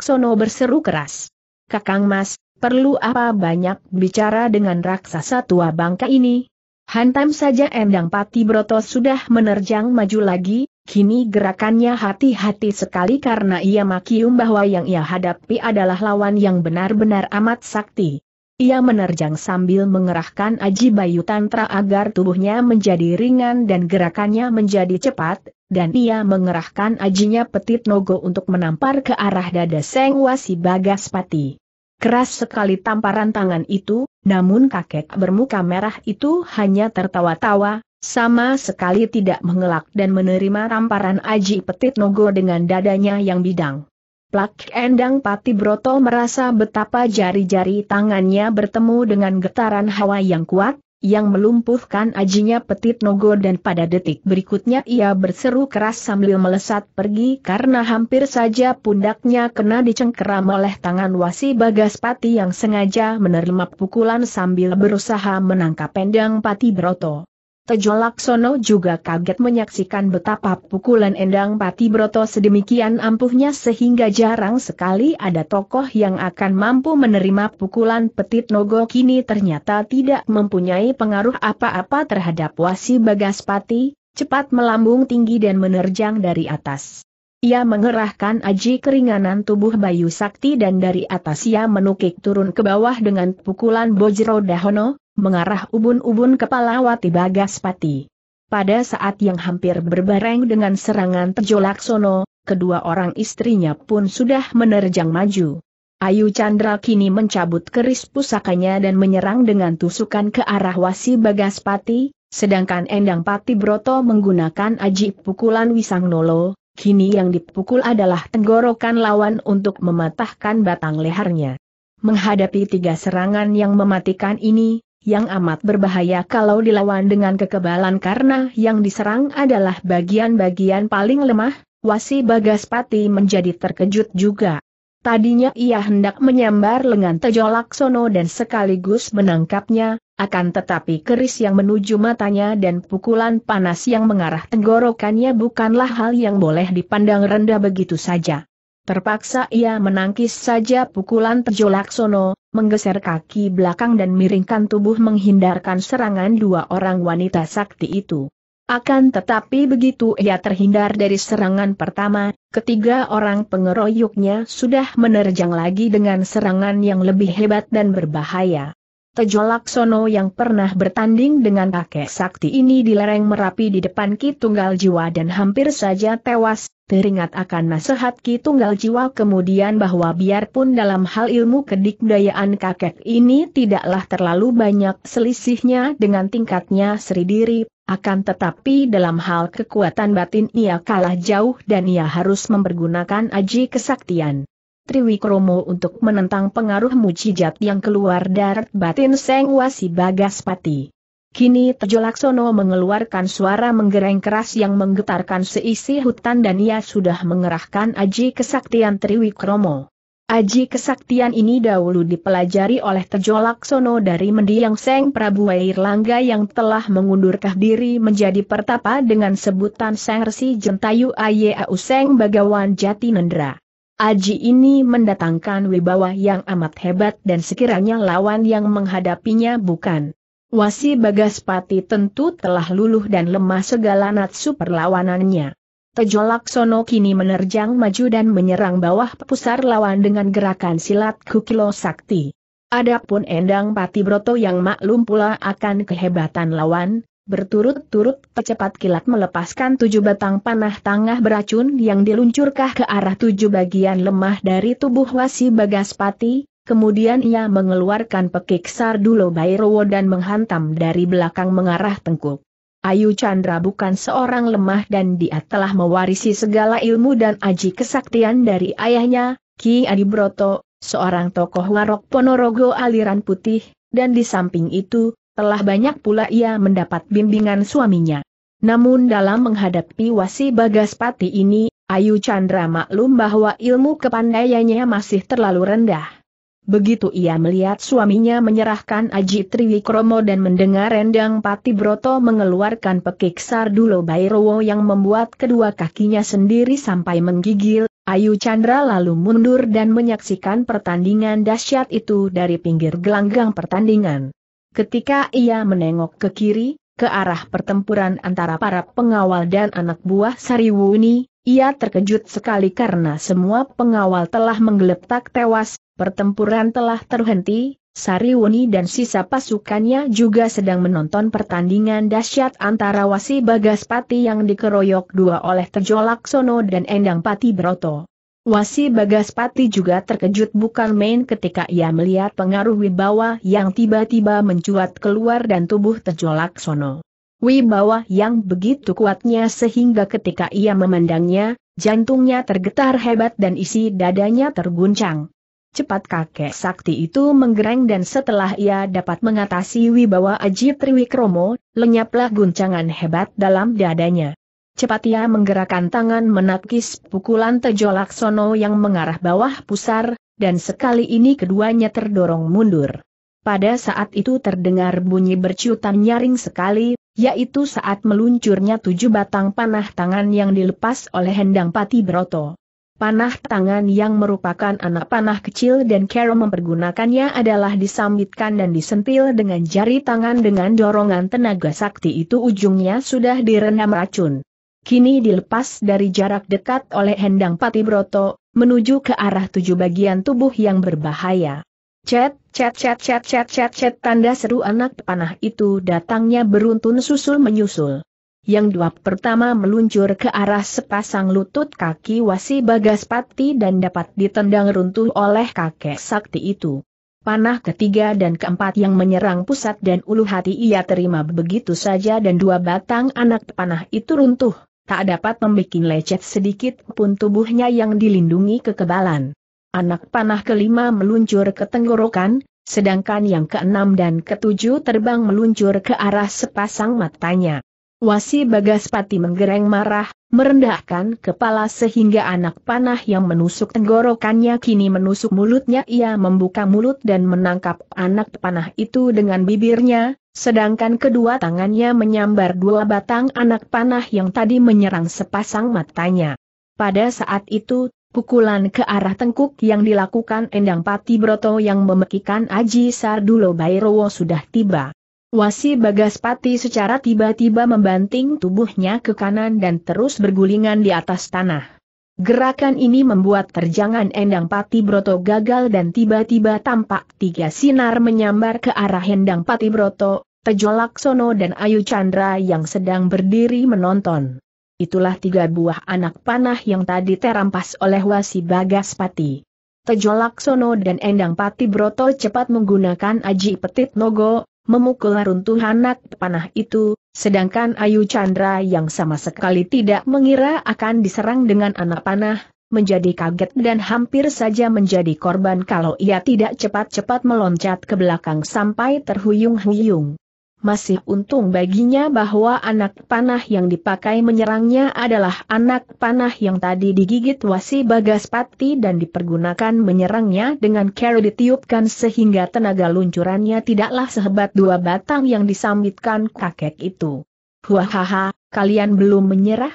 Sono berseru keras? Kakang Mas, perlu apa banyak bicara dengan raksasa tua bangka ini? Hantam saja Endang Pati Broto sudah menerjang maju lagi, kini gerakannya hati-hati sekali karena ia makium bahwa yang ia hadapi adalah lawan yang benar-benar amat sakti. Ia menerjang sambil mengerahkan Aji Bayu Tantra agar tubuhnya menjadi ringan dan gerakannya menjadi cepat, dan ia mengerahkan ajinya Petit Nogo untuk menampar ke arah dada Seng Wasi Bagaspati. Keras sekali tamparan tangan itu, namun kakek bermuka merah itu hanya tertawa-tawa, sama sekali tidak mengelak dan menerima tamparan Aji Petit Nogo dengan dadanya yang bidang. Plak Endang Pati Broto merasa betapa jari-jari tangannya bertemu dengan getaran hawa yang kuat, yang melumpuhkan ajinya Petit Nogo dan pada detik berikutnya ia berseru keras sambil melesat pergi karena hampir saja pundaknya kena dicengkeram oleh tangan wasi Bagas Pati yang sengaja menerima pukulan sambil berusaha menangkap Endang Pati Broto. Tejo Laksono juga kaget menyaksikan betapa pukulan Endang Pati Broto sedemikian ampuhnya sehingga jarang sekali ada tokoh yang akan mampu menerima pukulan Petit Nogo kini ternyata tidak mempunyai pengaruh apa-apa terhadap Wasi Pati. cepat melambung tinggi dan menerjang dari atas. Ia mengerahkan aji keringanan tubuh Bayu Sakti dan dari atas ia menukik turun ke bawah dengan pukulan Bojro Dahono, mengarah ubun-ubun kepala Wati Bagaspati. Pada saat yang hampir berbareng dengan serangan Tejo Laksono, kedua orang istrinya pun sudah menerjang maju. Ayu Chandra kini mencabut keris pusakanya dan menyerang dengan tusukan ke arah Wasi Bagaspati, sedangkan Endang Pati Broto menggunakan aji pukulan Wisang Nolo, kini yang dipukul adalah tenggorokan lawan untuk mematahkan batang lehernya. Menghadapi tiga serangan yang mematikan ini, yang amat berbahaya kalau dilawan dengan kekebalan karena yang diserang adalah bagian-bagian paling lemah, wasi Bagaspati menjadi terkejut juga. Tadinya ia hendak menyambar lengan Tejo Laksono dan sekaligus menangkapnya, akan tetapi keris yang menuju matanya dan pukulan panas yang mengarah tenggorokannya bukanlah hal yang boleh dipandang rendah begitu saja. Terpaksa ia menangkis saja pukulan Tejo Laksono, menggeser kaki belakang dan miringkan tubuh menghindarkan serangan dua orang wanita sakti itu. Akan tetapi begitu ia terhindar dari serangan pertama, ketiga orang pengeroyoknya sudah menerjang lagi dengan serangan yang lebih hebat dan berbahaya. Tejo Laksono yang pernah bertanding dengan kakek sakti ini di lereng Merapi di depan Ki Tunggal Jiwa dan hampir saja tewas, teringat akan nasihat Ki Tunggal Jiwa kemudian bahwa biarpun dalam hal ilmu kedikdayaan kakek ini tidaklah terlalu banyak selisihnya dengan tingkatnya Sri Diri, akan tetapi dalam hal kekuatan batin ia kalah jauh dan ia harus mempergunakan aji kesaktian. Triwikromo untuk menentang pengaruh mujijat yang keluar dari batin Seng Wasi Bagaspati. Kini Tejolaksono mengeluarkan suara menggereng keras yang menggetarkan seisi hutan dan ia sudah mengerahkan aji kesaktian Triwikromo. Aji kesaktian ini dahulu dipelajari oleh Tejolaksono dari mendiang Seng Prabu Langga yang telah mengundurkan diri menjadi pertapa dengan sebutan Seng Resi Jentayu Ayau Seng Bagawan Nendra. Aji ini mendatangkan wibawa yang amat hebat dan sekiranya lawan yang menghadapinya bukan Wasi Bagaspati tentu telah luluh dan lemah segala natsu perlawanannya. Tejolaksono kini menerjang maju dan menyerang bawah pusar lawan dengan gerakan silat Kukilo Sakti. Adapun Endang Patibroto yang maklum pula akan kehebatan lawan, berturut-turut tercepat kilat melepaskan tujuh batang panah tangah beracun yang diluncurkah ke arah tujuh bagian lemah dari tubuh Wasi Bagaspati, Kemudian ia mengeluarkan pekik Sardulo Bairowo dan menghantam dari belakang mengarah tengkuk. Ayu Chandra bukan seorang lemah dan dia telah mewarisi segala ilmu dan aji kesaktian dari ayahnya, Ki Adi Broto, seorang tokoh warok Ponorogo aliran putih, dan di samping itu, telah banyak pula ia mendapat bimbingan suaminya. Namun dalam menghadapi wasi Bagaspati ini, Ayu Chandra maklum bahwa ilmu kepandaiannya masih terlalu rendah. Begitu ia melihat suaminya menyerahkan Aji Triwikromo dan mendengar Rendang Pati Broto mengeluarkan pekik Sardulo Bairowo yang membuat kedua kakinya sendiri sampai menggigil, Ayu Chandra lalu mundur dan menyaksikan pertandingan dahsyat itu dari pinggir gelanggang pertandingan. Ketika ia menengok ke kiri, ke arah pertempuran antara para pengawal dan anak buah Sariwuni, ia terkejut sekali karena semua pengawal telah menggeletak tewas, Pertempuran telah terhenti, Sariwuni dan sisa pasukannya juga sedang menonton pertandingan dahsyat antara Wasi Bagaspati yang dikeroyok dua oleh Tejo Laksono dan Endang Pati Broto. Wasi Bagaspati juga terkejut bukan main ketika ia melihat pengaruh wibawa yang tiba-tiba mencuat keluar dan tubuh Tejo Laksono. Wibawa yang begitu kuatnya sehingga ketika ia memandangnya, jantungnya tergetar hebat dan isi dadanya terguncang. Cepat kakek sakti itu menggereng dan setelah ia dapat mengatasi wibawa Aji Triwikromo, lenyaplah guncangan hebat dalam dadanya. Cepat ia menggerakkan tangan menakis pukulan Tejo Laksono yang mengarah bawah pusar, dan sekali ini keduanya terdorong mundur. Pada saat itu terdengar bunyi berciutan nyaring sekali, yaitu saat meluncurnya tujuh batang panah tangan yang dilepas oleh Hendang Pati Broto. Panah tangan yang merupakan anak panah kecil dan Carol mempergunakannya adalah disambitkan dan disentil dengan jari tangan dengan dorongan tenaga sakti itu ujungnya sudah direndam racun. Kini dilepas dari jarak dekat oleh Hendang Patibroto, menuju ke arah tujuh bagian tubuh yang berbahaya. Cet, cet, cet, cet, cet, cet, cet, tanda seru anak panah itu datangnya beruntun susul menyusul. Yang dua pertama meluncur ke arah sepasang lutut kaki wasi bagas pati dan dapat ditendang runtuh oleh kakek sakti itu. Panah ketiga dan keempat yang menyerang pusat dan ulu hati ia terima begitu saja dan dua batang anak panah itu runtuh, tak dapat membuat lecet sedikit pun tubuhnya yang dilindungi kekebalan. Anak panah kelima meluncur ke tenggorokan, sedangkan yang keenam dan ketujuh terbang meluncur ke arah sepasang matanya. Wasi Bagaspati menggereng marah, merendahkan kepala sehingga anak panah yang menusuk tenggorokannya kini menusuk mulutnya. Ia membuka mulut dan menangkap anak panah itu dengan bibirnya, sedangkan kedua tangannya menyambar dua batang anak panah yang tadi menyerang sepasang matanya. Pada saat itu, pukulan ke arah tengkuk yang dilakukan Endang Pati Broto yang memekikan Aji Sardulo Bairowo sudah tiba. Wasi Bagaspati secara tiba-tiba membanting tubuhnya ke kanan dan terus bergulingan di atas tanah. Gerakan ini membuat terjangan Endang Pati Broto gagal dan tiba-tiba tampak tiga sinar menyambar ke arah Endang Pati Broto, Tejo Laksono dan Ayu Chandra yang sedang berdiri menonton. Itulah tiga buah anak panah yang tadi terampas oleh Wasi Bagaspati. Tejo Laksono dan Endang Pati Broto cepat menggunakan aji petit nogo, memukul runtuh anak panah itu, sedangkan Ayu Chandra yang sama sekali tidak mengira akan diserang dengan anak panah, menjadi kaget dan hampir saja menjadi korban kalau ia tidak cepat-cepat meloncat ke belakang sampai terhuyung-huyung. Masih untung baginya bahwa anak panah yang dipakai menyerangnya adalah anak panah yang tadi digigit wasi bagaspati dan dipergunakan menyerangnya dengan carry ditiupkan sehingga tenaga luncurannya tidaklah sehebat dua batang yang disambitkan kakek itu. Wahaha, kalian belum menyerah?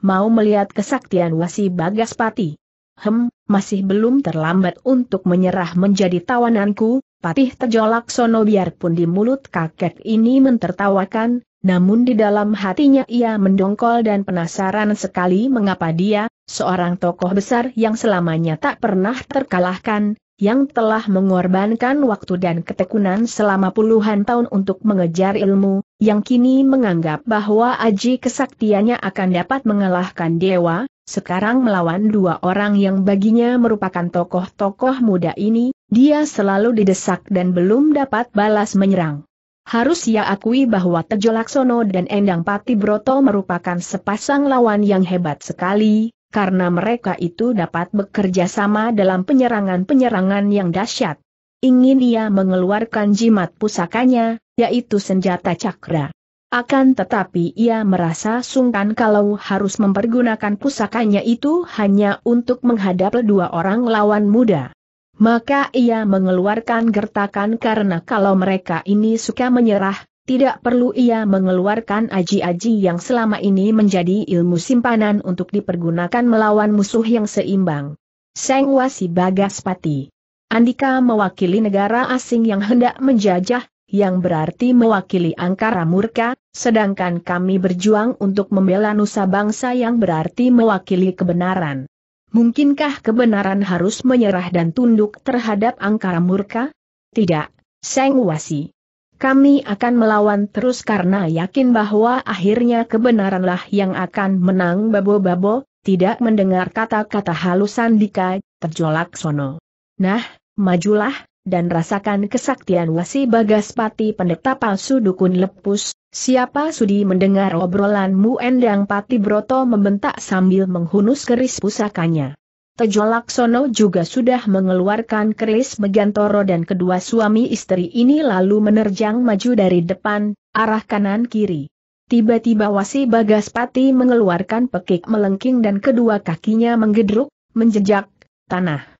Mau melihat kesaktian wasi bagaspati? Hem, masih belum terlambat untuk menyerah menjadi tawananku, Patih terjolak sono biarpun di mulut kakek ini mentertawakan, namun di dalam hatinya ia mendongkol dan penasaran sekali mengapa dia, seorang tokoh besar yang selamanya tak pernah terkalahkan, yang telah mengorbankan waktu dan ketekunan selama puluhan tahun untuk mengejar ilmu, yang kini menganggap bahwa aji kesaktiannya akan dapat mengalahkan dewa, sekarang melawan dua orang yang baginya merupakan tokoh-tokoh muda ini, dia selalu didesak dan belum dapat balas menyerang. Harus ia akui bahwa Tejo Laksono dan Endang Pati Broto merupakan sepasang lawan yang hebat sekali, karena mereka itu dapat bekerja sama dalam penyerangan-penyerangan yang dahsyat. Ingin ia mengeluarkan jimat pusakanya, yaitu senjata cakra. Akan tetapi ia merasa sungkan kalau harus mempergunakan pusakanya itu hanya untuk menghadap dua orang lawan muda. Maka ia mengeluarkan gertakan karena kalau mereka ini suka menyerah, tidak perlu ia mengeluarkan aji-aji yang selama ini menjadi ilmu simpanan untuk dipergunakan melawan musuh yang seimbang. Sengwasi Bagaspati Andika mewakili negara asing yang hendak menjajah, yang berarti mewakili angkara murka, sedangkan kami berjuang untuk membela nusa bangsa yang berarti mewakili kebenaran. Mungkinkah kebenaran harus menyerah dan tunduk terhadap angkara murka? Tidak, Seng Wasi. Kami akan melawan terus karena yakin bahwa akhirnya kebenaranlah yang akan menang babo-babo, tidak mendengar kata-kata halusan dikai terjolak sono. Nah, majulah, dan rasakan kesaktian wasi Bagaspati pendeta palsu dukun lepus, siapa sudi mendengar obrolanmu Endang Pati Broto membentak sambil menghunus keris pusakanya. Tejo Laksono juga sudah mengeluarkan keris Megantoro dan kedua suami istri ini lalu menerjang maju dari depan, arah kanan kiri. Tiba-tiba Wasi Bagaspati mengeluarkan pekik melengking dan kedua kakinya menggedruk, menjejak, tanah.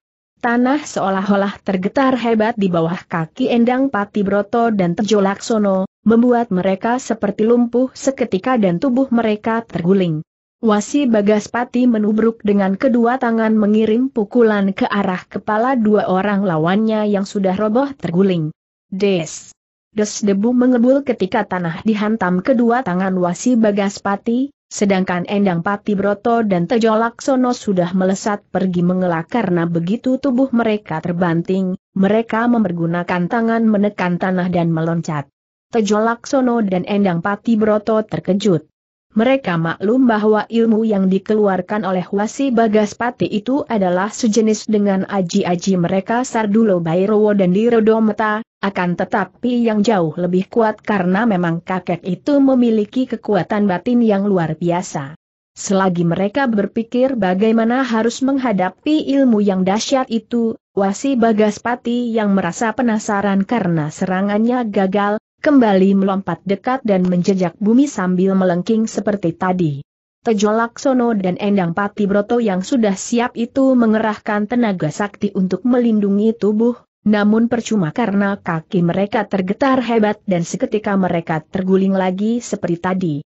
Tanah seolah-olah tergetar hebat di bawah kaki Endang Pati Broto dan Tejo Laksono, membuat mereka seperti lumpuh seketika dan tubuh mereka terguling. Wasi Bagaspati menubruk dengan kedua tangan mengirim pukulan ke arah kepala dua orang lawannya yang sudah roboh terguling. Des! Des debu mengebul ketika tanah dihantam kedua tangan Wasi Bagaspati, Sedangkan Endang Pati Broto dan Tejo Laksono sudah melesat pergi mengelak karena begitu tubuh mereka terbanting, mereka mempergunakan tangan menekan tanah dan meloncat. Tejo Laksono dan Endang Pati Broto terkejut. Mereka maklum bahwa ilmu yang dikeluarkan oleh Wasi Bagaspati itu adalah sejenis dengan aji-aji mereka Sardulo Bairowo dan Dirodometa, akan tetapi yang jauh lebih kuat karena memang kakek itu memiliki kekuatan batin yang luar biasa. Selagi mereka berpikir bagaimana harus menghadapi ilmu yang dahsyat itu, Wasi Bagaspati yang merasa penasaran karena serangannya gagal, kembali melompat dekat dan menjejak bumi sambil melengking seperti tadi. Tejo Laksono dan Endang Pati Broto yang sudah siap itu mengerahkan tenaga sakti untuk melindungi tubuh, namun percuma karena kaki mereka tergetar hebat dan seketika mereka terguling lagi seperti tadi.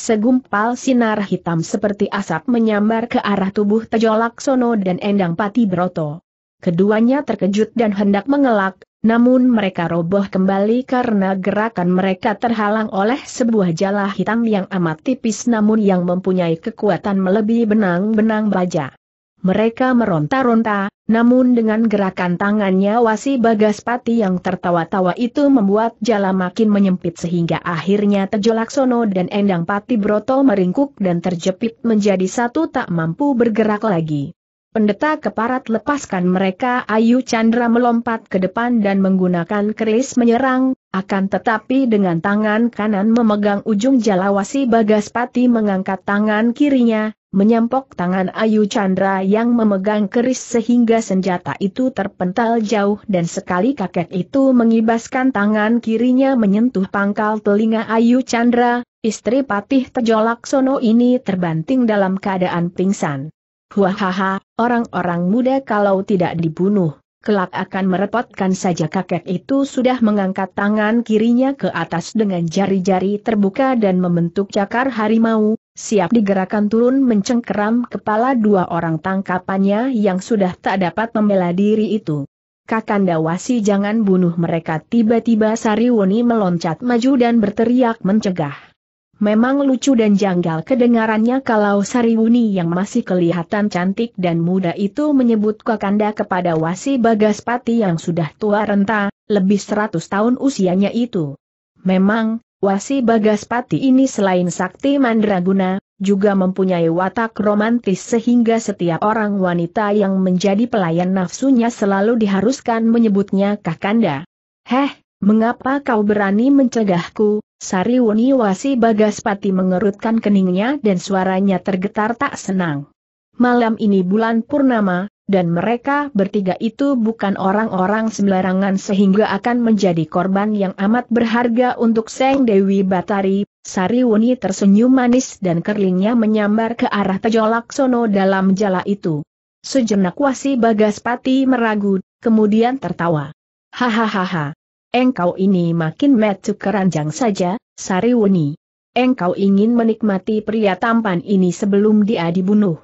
Segumpal sinar hitam seperti asap menyambar ke arah tubuh Tejo Laksono dan Endang Pati Broto. Keduanya terkejut dan hendak mengelak, namun mereka roboh kembali karena gerakan mereka terhalang oleh sebuah jala hitam yang amat tipis namun yang mempunyai kekuatan melebihi benang-benang baja. Mereka meronta-ronta, namun dengan gerakan tangannya wasi Bagaspati yang tertawa-tawa itu membuat jala makin menyempit sehingga akhirnya Tejolaksono dan Endang Pati Broto meringkuk dan terjepit menjadi satu tak mampu bergerak lagi. Pendeta keparat lepaskan mereka Ayu Chandra melompat ke depan dan menggunakan keris menyerang, akan tetapi dengan tangan kanan memegang ujung jalawasi Bagaspati mengangkat tangan kirinya, menyampok tangan Ayu Chandra yang memegang keris sehingga senjata itu terpental jauh dan sekali kakek itu mengibaskan tangan kirinya menyentuh pangkal telinga Ayu Chandra, istri Patih Tejolaksono ini terbanting dalam keadaan pingsan. Huahaha, orang-orang muda kalau tidak dibunuh, kelak akan merepotkan saja kakek itu sudah mengangkat tangan kirinya ke atas dengan jari-jari terbuka dan membentuk cakar harimau, siap digerakkan turun mencengkeram kepala dua orang tangkapannya yang sudah tak dapat membela diri itu. Kakanda Wasi jangan bunuh mereka tiba-tiba Sariwoni meloncat maju dan berteriak mencegah. Memang lucu dan janggal kedengarannya kalau Sariwuni yang masih kelihatan cantik dan muda itu menyebut Kakanda kepada Wasi Bagaspati yang sudah tua renta, lebih seratus tahun usianya itu. Memang, Wasi Bagaspati ini selain sakti mandraguna, juga mempunyai watak romantis sehingga setiap orang wanita yang menjadi pelayan nafsunya selalu diharuskan menyebutnya Kakanda. Heh, Mengapa kau berani mencegahku? Sariwuni Wasi Bagaspati mengerutkan keningnya dan suaranya tergetar tak senang. Malam ini bulan purnama, dan mereka bertiga itu bukan orang-orang sembarangan sehingga akan menjadi korban yang amat berharga untuk Seng Dewi Batari. Sariwuni tersenyum manis dan kerlingnya menyambar ke arah Tejo Laksono dalam jala itu. Sejenak Wasi Bagaspati meragu, kemudian tertawa. Hahaha, Engkau ini makin metu keranjang saja, Sariwuni. Engkau ingin menikmati pria tampan ini sebelum dia dibunuh.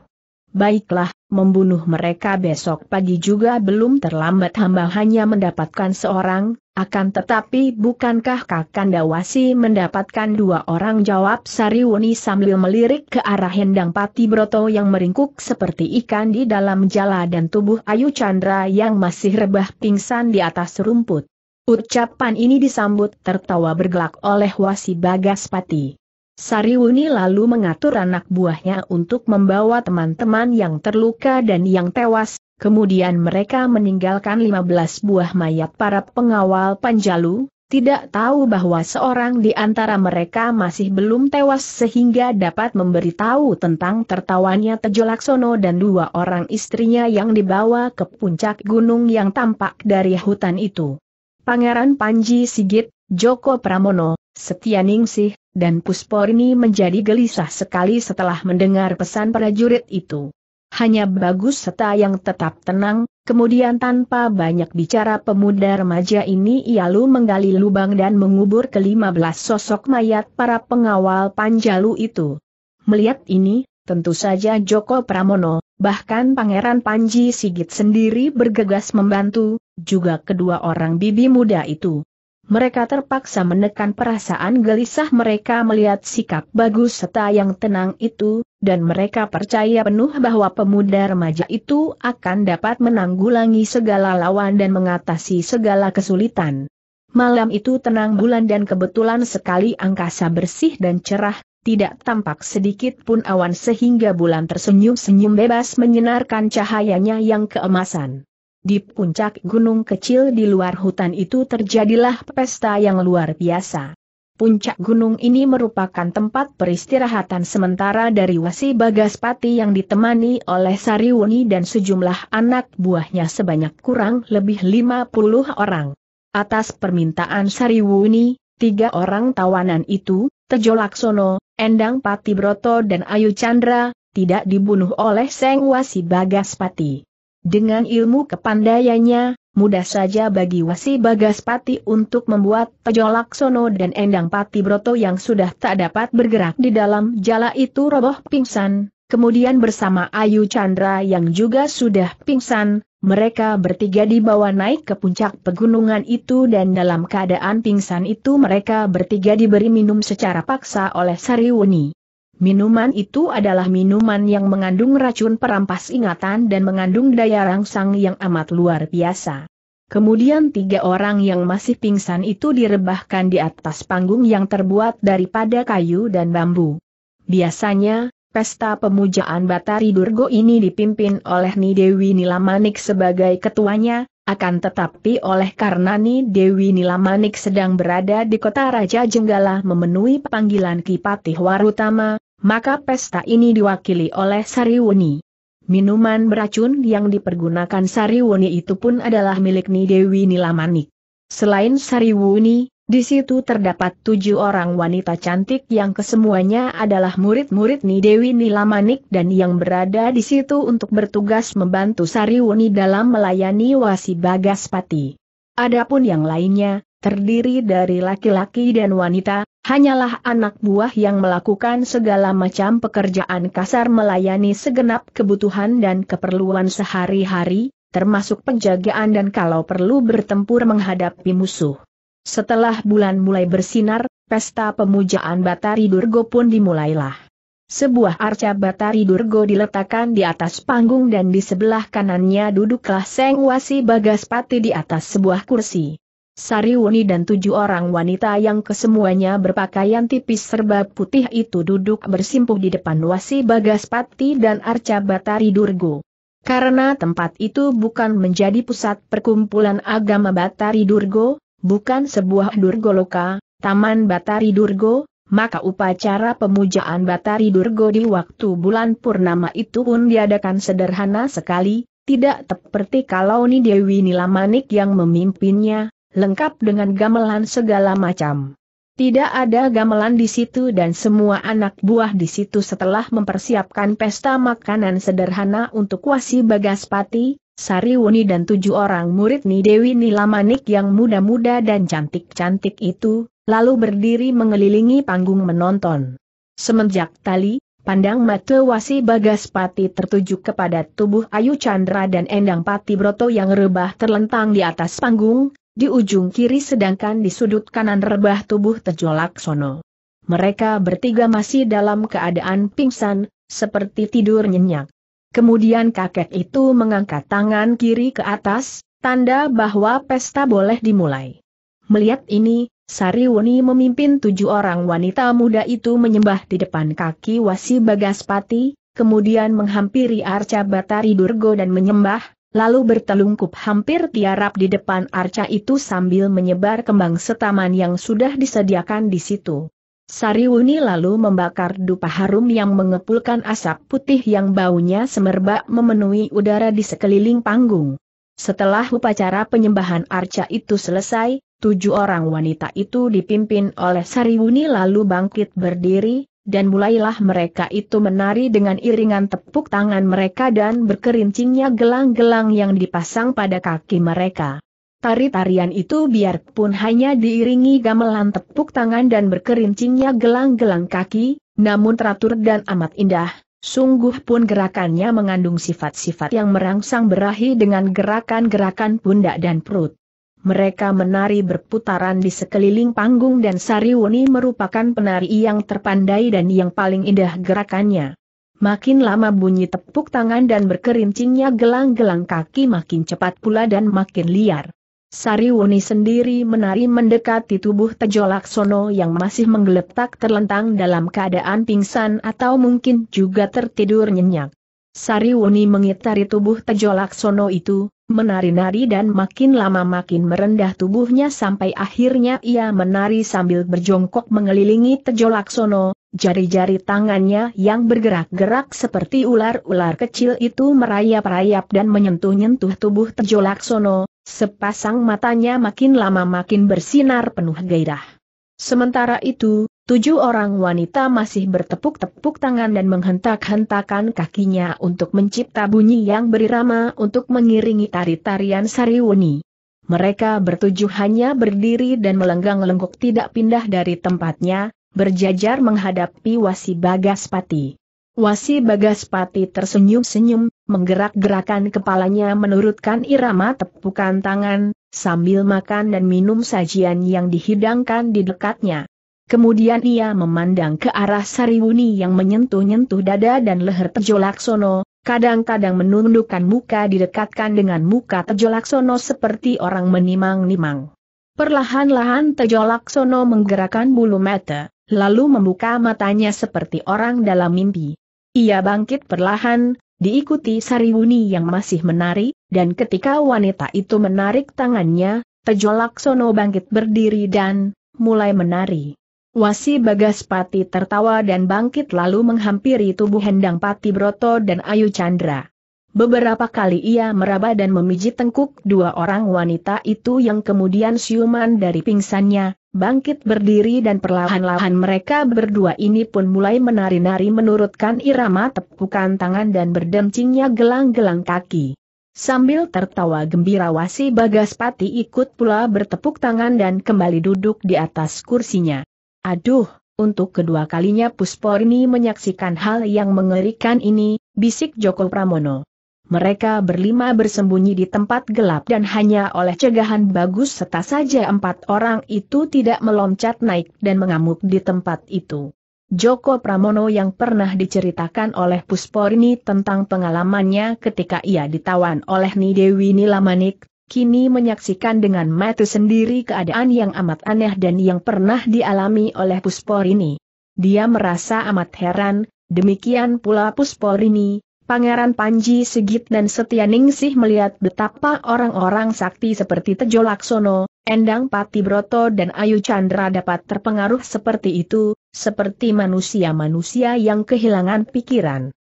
Baiklah, membunuh mereka besok pagi juga belum terlambat hamba hanya mendapatkan seorang, akan tetapi bukankah Kakanda Wasi mendapatkan dua orang jawab Sariwuni sambil melirik ke arah Hendang Pati Broto yang meringkuk seperti ikan di dalam jala dan tubuh Ayu Chandra yang masih rebah pingsan di atas rumput. Ucapan ini disambut tertawa bergelak oleh Wasi Bagaspati. Sariwuni lalu mengatur anak buahnya untuk membawa teman-teman yang terluka dan yang tewas, kemudian mereka meninggalkan 15 buah mayat para pengawal Panjalu, tidak tahu bahwa seorang di antara mereka masih belum tewas sehingga dapat memberitahu tentang tertawanya Tejo Laksono dan dua orang istrinya yang dibawa ke puncak gunung yang tampak dari hutan itu. Pangeran Panji Sigit, Joko Pramono, Setianingsih, dan Pusporni menjadi gelisah sekali setelah mendengar pesan prajurit itu. Hanya Bagus Seta yang tetap tenang, kemudian tanpa banyak bicara pemuda remaja ini ialu menggali lubang dan mengubur ke belas sosok mayat para pengawal Panjalu itu. Melihat ini, tentu saja Joko Pramono, bahkan Pangeran Panji Sigit sendiri bergegas membantu, juga kedua orang bibi muda itu. Mereka terpaksa menekan perasaan gelisah mereka melihat sikap bagus serta yang tenang itu, dan mereka percaya penuh bahwa pemuda remaja itu akan dapat menanggulangi segala lawan dan mengatasi segala kesulitan. Malam itu tenang bulan dan kebetulan sekali angkasa bersih dan cerah, tidak tampak sedikit pun awan sehingga bulan tersenyum-senyum bebas menyenarkan cahayanya yang keemasan. Di puncak gunung kecil di luar hutan itu terjadilah pesta yang luar biasa. Puncak gunung ini merupakan tempat peristirahatan sementara dari Wasi Bagaspati yang ditemani oleh Sariwuni dan sejumlah anak buahnya sebanyak kurang lebih 50 orang. Atas permintaan Sariwuni, tiga orang tawanan itu, Tejo Laksono, Endang Pati Broto dan Ayu Chandra, tidak dibunuh oleh Seng Wasi Bagaspati. Dengan ilmu kepandaiannya, mudah saja bagi Wasi Bagaspati untuk membuat Tejo Laksono dan Endang Pati Broto yang sudah tak dapat bergerak di dalam jala itu roboh pingsan, kemudian bersama Ayu Chandra yang juga sudah pingsan, mereka bertiga dibawa naik ke puncak pegunungan itu dan dalam keadaan pingsan itu mereka bertiga diberi minum secara paksa oleh Sariwuni. Minuman itu adalah minuman yang mengandung racun perampas ingatan dan mengandung daya rangsang yang amat luar biasa. Kemudian tiga orang yang masih pingsan itu direbahkan di atas panggung yang terbuat daripada kayu dan bambu. Biasanya, Pesta pemujaan Batari Durgo ini dipimpin oleh Ni Dewi Nilamanik sebagai ketuanya, akan tetapi oleh karena Ni Dewi Nilamanik sedang berada di kota Raja Jenggala memenuhi panggilan Kipatih Warutama, maka pesta ini diwakili oleh Sariwuni. Minuman beracun yang dipergunakan Sariwuni itu pun adalah milik Ni Dewi Nilamanik. Selain Sariwuni, di situ terdapat tujuh orang wanita cantik yang kesemuanya adalah murid-murid Ni Dewi Nilamanik dan yang berada di situ untuk bertugas membantu Sariwuni dalam melayani Wasi Bagaspati. Adapun yang lainnya, terdiri dari laki-laki dan wanita, hanyalah anak buah yang melakukan segala macam pekerjaan kasar melayani segenap kebutuhan dan keperluan sehari-hari, termasuk penjagaan dan kalau perlu bertempur menghadapi musuh. Setelah bulan mulai bersinar, pesta pemujaan Batari Durgo pun dimulailah. Sebuah arca Batari Durgo diletakkan di atas panggung dan di sebelah kanannya duduklah Seng Wasi Bagaspati di atas sebuah kursi. Sariwuni dan tujuh orang wanita yang kesemuanya berpakaian tipis serba putih itu duduk bersimpuh di depan Wasi Bagaspati dan arca Batari Durgo. Karena tempat itu bukan menjadi pusat perkumpulan agama Batari Durgo, bukan sebuah Durgoloka, Taman Batari Durgo, maka upacara pemujaan Batari Durgo di waktu bulan purnama itu pun diadakan sederhana sekali, tidak seperti kalau ni Dewi Nilamanik yang memimpinnya, lengkap dengan gamelan segala macam. Tidak ada gamelan di situ dan semua anak buah di situ setelah mempersiapkan pesta makanan sederhana untuk wasi Bagaspati, Sariwuni dan tujuh orang murid Nidewi Nilamanik yang muda-muda dan cantik-cantik itu, lalu berdiri mengelilingi panggung menonton. Semenjak tali, pandang mata wasi Bagaspati tertuju kepada tubuh Ayu Chandra dan Endang Pati Broto yang rebah terlentang di atas panggung, di ujung kiri sedangkan di sudut kanan rebah tubuh terjolak Sono. Mereka bertiga masih dalam keadaan pingsan, seperti tidur nyenyak. Kemudian kakek itu mengangkat tangan kiri ke atas, tanda bahwa pesta boleh dimulai. Melihat ini, Sari Sariwuni memimpin tujuh orang wanita muda itu menyembah di depan kaki Wasi Bagaspati, kemudian menghampiri Arca Batari Durgo dan menyembah, lalu bertelungkup hampir tiarap di depan arca itu sambil menyebar kembang setaman yang sudah disediakan di situ. Sariwuni lalu membakar dupa harum yang mengepulkan asap putih yang baunya semerbak memenuhi udara di sekeliling panggung. Setelah upacara penyembahan arca itu selesai, tujuh orang wanita itu dipimpin oleh Sariwuni lalu bangkit berdiri, dan mulailah mereka itu menari dengan iringan tepuk tangan mereka dan berkerincingnya gelang-gelang yang dipasang pada kaki mereka. Tari-tarian itu biarpun hanya diiringi gamelan tepuk tangan dan berkerincingnya gelang-gelang kaki, namun teratur dan amat indah, sungguh pun gerakannya mengandung sifat-sifat yang merangsang berahi dengan gerakan-gerakan pundak dan perut. Mereka menari berputaran di sekeliling panggung dan Sariwuni merupakan penari yang terpandai dan yang paling indah gerakannya. Makin lama bunyi tepuk tangan dan berkerincingnya gelang-gelang kaki makin cepat pula dan makin liar. Sari Sariwuni sendiri menari mendekati tubuh Tejo Laksono yang masih menggeletak terlentang dalam keadaan pingsan atau mungkin juga tertidur nyenyak. Sari Sariwuni mengitari tubuh Tejo Laksono itu, menari-nari dan makin lama makin merendah tubuhnya sampai akhirnya ia menari sambil berjongkok mengelilingi Tejo Laksono, jari-jari tangannya yang bergerak-gerak seperti ular-ular kecil itu merayap-rayap dan menyentuh-nyentuh tubuh Tejo Laksono, Sepasang matanya makin lama makin bersinar penuh gairah. Sementara itu, tujuh orang wanita masih bertepuk-tepuk tangan dan menghentak-hentakan kakinya untuk mencipta bunyi yang berirama untuk mengiringi tari-tarian Sariwuni. Mereka bertujuh hanya berdiri dan melenggang lengkuk tidak pindah dari tempatnya, berjajar menghadapi Wasi Bagaspati. Wasi Bagaspati tersenyum-senyum, menggerak-gerakan kepalanya menurutkan irama tepukan tangan, sambil makan dan minum sajian yang dihidangkan di dekatnya. Kemudian ia memandang ke arah Sariwuni yang menyentuh-nyentuh dada dan leher Tejolaksono, kadang-kadang menundukkan muka didekatkan dengan muka Tejolaksono seperti orang menimang-nimang. Perlahan-lahan Tejolaksono menggerakkan bulu mata, lalu membuka matanya seperti orang dalam mimpi. Ia bangkit perlahan, diikuti Sariwuni yang masih menari, dan ketika wanita itu menarik tangannya, Tejo Laksono bangkit berdiri dan mulai menari. Wasi Bagaspati tertawa dan bangkit lalu menghampiri tubuh Hendang Pati Broto dan Ayu Chandra. Beberapa kali ia meraba dan memijit tengkuk dua orang wanita itu yang kemudian siuman dari pingsannya, bangkit berdiri dan perlahan-lahan mereka berdua ini pun mulai menari-nari menurutkan irama tepukan tangan dan berdencingnya gelang-gelang kaki. Sambil tertawa gembira Wasi Bagaspati ikut pula bertepuk tangan dan kembali duduk di atas kursinya. Aduh, untuk kedua kalinya Pusporni menyaksikan hal yang mengerikan ini, bisik Joko Pramono mereka berlima bersembunyi di tempat gelap dan hanya oleh cegahan bagus serta saja empat orang itu tidak meloncat naik dan mengamuk di tempat itu. Joko Pramono yang pernah diceritakan oleh Pusporini tentang pengalamannya ketika ia ditawan oleh Nidewi Nilamanik, kini menyaksikan dengan mata sendiri keadaan yang amat aneh dan yang pernah dialami oleh Pusporini. Dia merasa amat heran, demikian pula Pusporini, Pangeran Panji Sigit dan Setia Ningsih melihat betapa orang-orang sakti seperti Tejo Laksono, Endang Pati Broto dan Ayu Chandra dapat terpengaruh seperti itu, seperti manusia-manusia yang kehilangan pikiran.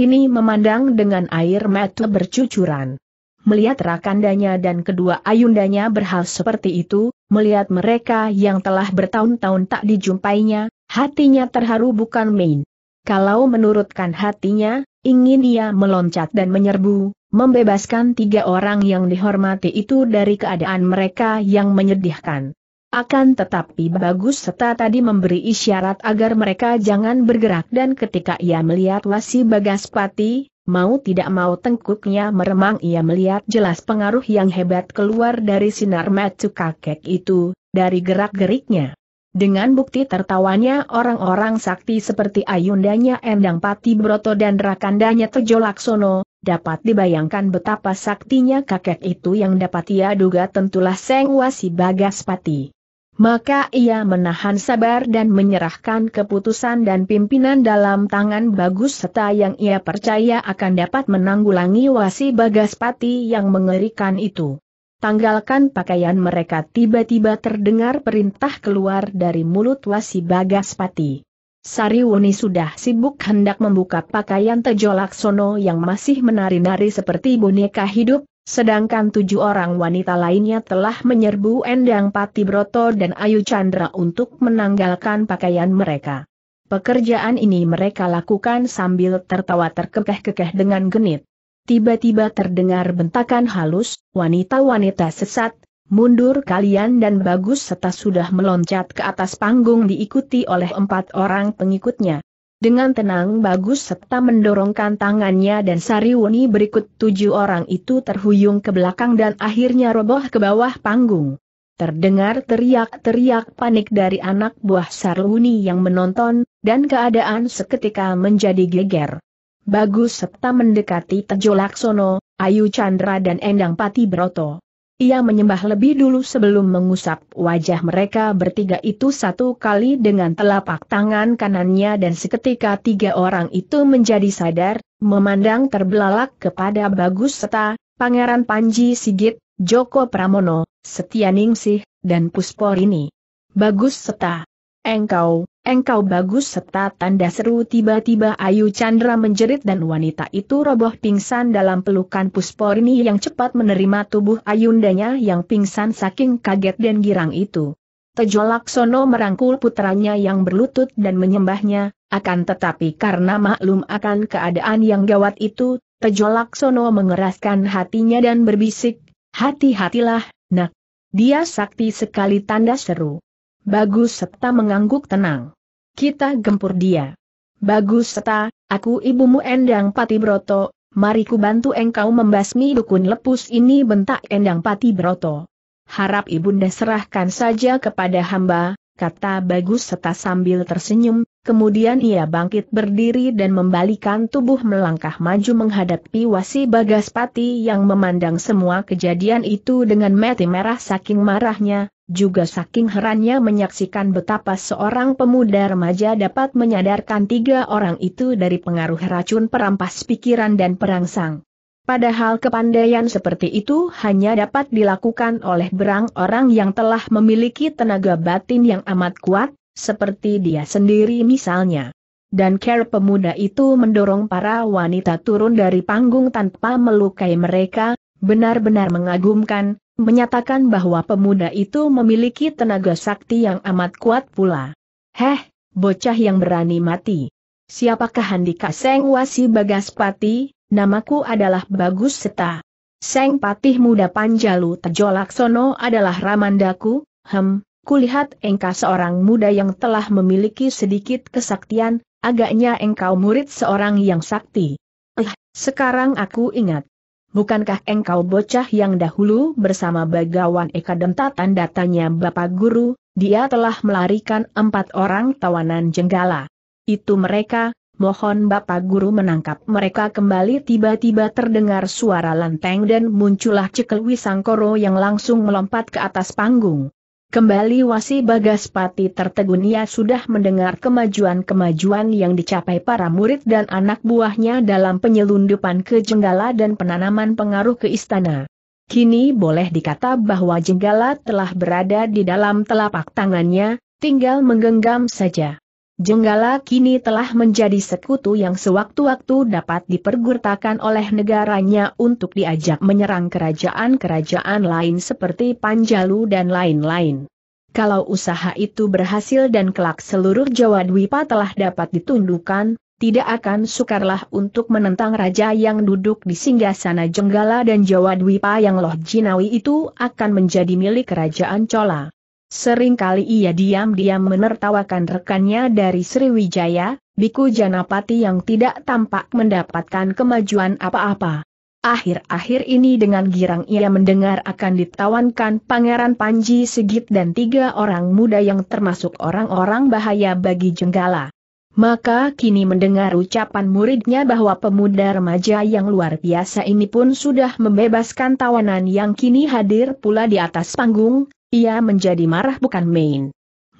ini memandang dengan air mata bercucuran. Melihat rakandanya dan kedua ayundanya berhal seperti itu, melihat mereka yang telah bertahun-tahun tak dijumpainya, hatinya terharu bukan main. Kalau menurutkan hatinya, Ingin ia meloncat dan menyerbu, membebaskan tiga orang yang dihormati itu dari keadaan mereka yang menyedihkan. Akan tetapi bagus seta tadi memberi isyarat agar mereka jangan bergerak dan ketika ia melihat Lasi Bagaspati, mau tidak mau tengkuknya meremang ia melihat jelas pengaruh yang hebat keluar dari sinar matu kakek itu, dari gerak-geriknya. Dengan bukti tertawanya orang-orang sakti seperti Ayundanya Endang Pati Broto dan Rakandanya Tejo Laksono, dapat dibayangkan betapa saktinya kakek itu yang dapat ia duga tentulah Seng Wasi Bagaspati. Maka ia menahan sabar dan menyerahkan keputusan dan pimpinan dalam tangan bagus serta yang ia percaya akan dapat menanggulangi wasi Bagaspati yang mengerikan itu. Tanggalkan pakaian mereka tiba-tiba terdengar perintah keluar dari mulut wasi Bagaspati. Sariwuni sudah sibuk hendak membuka pakaian Tejo Laksono yang masih menari-nari seperti boneka hidup, sedangkan tujuh orang wanita lainnya telah menyerbu Endang Pati Broto dan Ayu Chandra untuk menanggalkan pakaian mereka. Pekerjaan ini mereka lakukan sambil tertawa terkekeh-kekeh dengan genit tiba-tiba terdengar bentakan halus, wanita-wanita sesat, mundur kalian dan bagus serta sudah meloncat ke atas panggung diikuti oleh empat orang pengikutnya. Dengan tenang bagus serta mendorongkan tangannya dan Sariwuni berikut tujuh orang itu terhuyung ke belakang dan akhirnya roboh ke bawah panggung. Terdengar teriak-teriak panik dari anak buah Saruni yang menonton, dan keadaan seketika menjadi geger. Bagus serta mendekati Tejo Laksono, Ayu Chandra dan Endang Pati Broto. Ia menyembah lebih dulu sebelum mengusap wajah mereka bertiga itu satu kali dengan telapak tangan kanannya dan seketika tiga orang itu menjadi sadar, memandang terbelalak kepada Bagus Seta, Pangeran Panji Sigit, Joko Pramono, Setianingsih, dan Pusporini. Bagus Seta. Engkau, engkau bagus serta tanda seru tiba-tiba Ayu Chandra menjerit dan wanita itu roboh pingsan dalam pelukan Pusporni yang cepat menerima tubuh Ayundanya yang pingsan saking kaget dan girang itu. Tejo Laksono merangkul putranya yang berlutut dan menyembahnya, akan tetapi karena maklum akan keadaan yang gawat itu, Tejo Laksono mengeraskan hatinya dan berbisik, hati-hatilah, nak. Dia sakti sekali tanda seru bagus serta mengangguk tenang kita gempur dia. Bagus seta, aku ibumu Endang Pati Broto, mari ku bantu engkau membasmi dukun lepus ini bentak Endang Pati Broto. Harap ibunda serahkan saja kepada hamba, kata Bagus Seta sambil tersenyum, Kemudian ia bangkit berdiri dan membalikan tubuh melangkah maju menghadapi Wasi Bagaspati yang memandang semua kejadian itu dengan mati merah saking marahnya, juga saking herannya menyaksikan betapa seorang pemuda remaja dapat menyadarkan tiga orang itu dari pengaruh racun perampas pikiran dan perangsang. Padahal kepandaian seperti itu hanya dapat dilakukan oleh berang orang yang telah memiliki tenaga batin yang amat kuat, seperti dia sendiri misalnya. Dan care pemuda itu mendorong para wanita turun dari panggung tanpa melukai mereka, benar-benar mengagumkan, menyatakan bahwa pemuda itu memiliki tenaga sakti yang amat kuat pula. Heh, bocah yang berani mati. Siapakah Handika Seng Wasi Bagaspati, namaku adalah Bagus Seta. Seng Patih Muda Panjalu Tejolaksono adalah Ramandaku, hem, kulihat engkau seorang muda yang telah memiliki sedikit kesaktian, agaknya engkau murid seorang yang sakti. Eh, sekarang aku ingat. Bukankah engkau bocah yang dahulu bersama Bagawan Eka Denta tanda tanya Bapak Guru, dia telah melarikan empat orang tawanan jenggala. Itu mereka, mohon Bapak Guru menangkap mereka kembali tiba-tiba terdengar suara lanteng dan muncullah cekel Wisangkoro yang langsung melompat ke atas panggung. Kembali Wasi Bagaspati tertegun ia sudah mendengar kemajuan-kemajuan yang dicapai para murid dan anak buahnya dalam penyelundupan ke Jenggala dan penanaman pengaruh ke istana. Kini boleh dikata bahwa Jenggala telah berada di dalam telapak tangannya, tinggal menggenggam saja. Jenggala kini telah menjadi sekutu yang sewaktu-waktu dapat dipergurtakan oleh negaranya untuk diajak menyerang kerajaan-kerajaan lain seperti Panjalu dan lain-lain. Kalau usaha itu berhasil dan kelak seluruh Jawa Dwipa telah dapat ditundukkan, tidak akan sukarlah untuk menentang raja yang duduk di singgasana Jenggala dan Jawa Dwipa yang Loh Jinawi itu akan menjadi milik kerajaan Cola. Seringkali ia diam-diam menertawakan rekannya dari Sriwijaya, Biku Janapati yang tidak tampak mendapatkan kemajuan apa-apa. Akhir-akhir ini dengan girang ia mendengar akan ditawankan Pangeran Panji Sigit dan tiga orang muda yang termasuk orang-orang bahaya bagi Jenggala. Maka kini mendengar ucapan muridnya bahwa pemuda remaja yang luar biasa ini pun sudah membebaskan tawanan yang kini hadir pula di atas panggung, ia menjadi marah bukan main.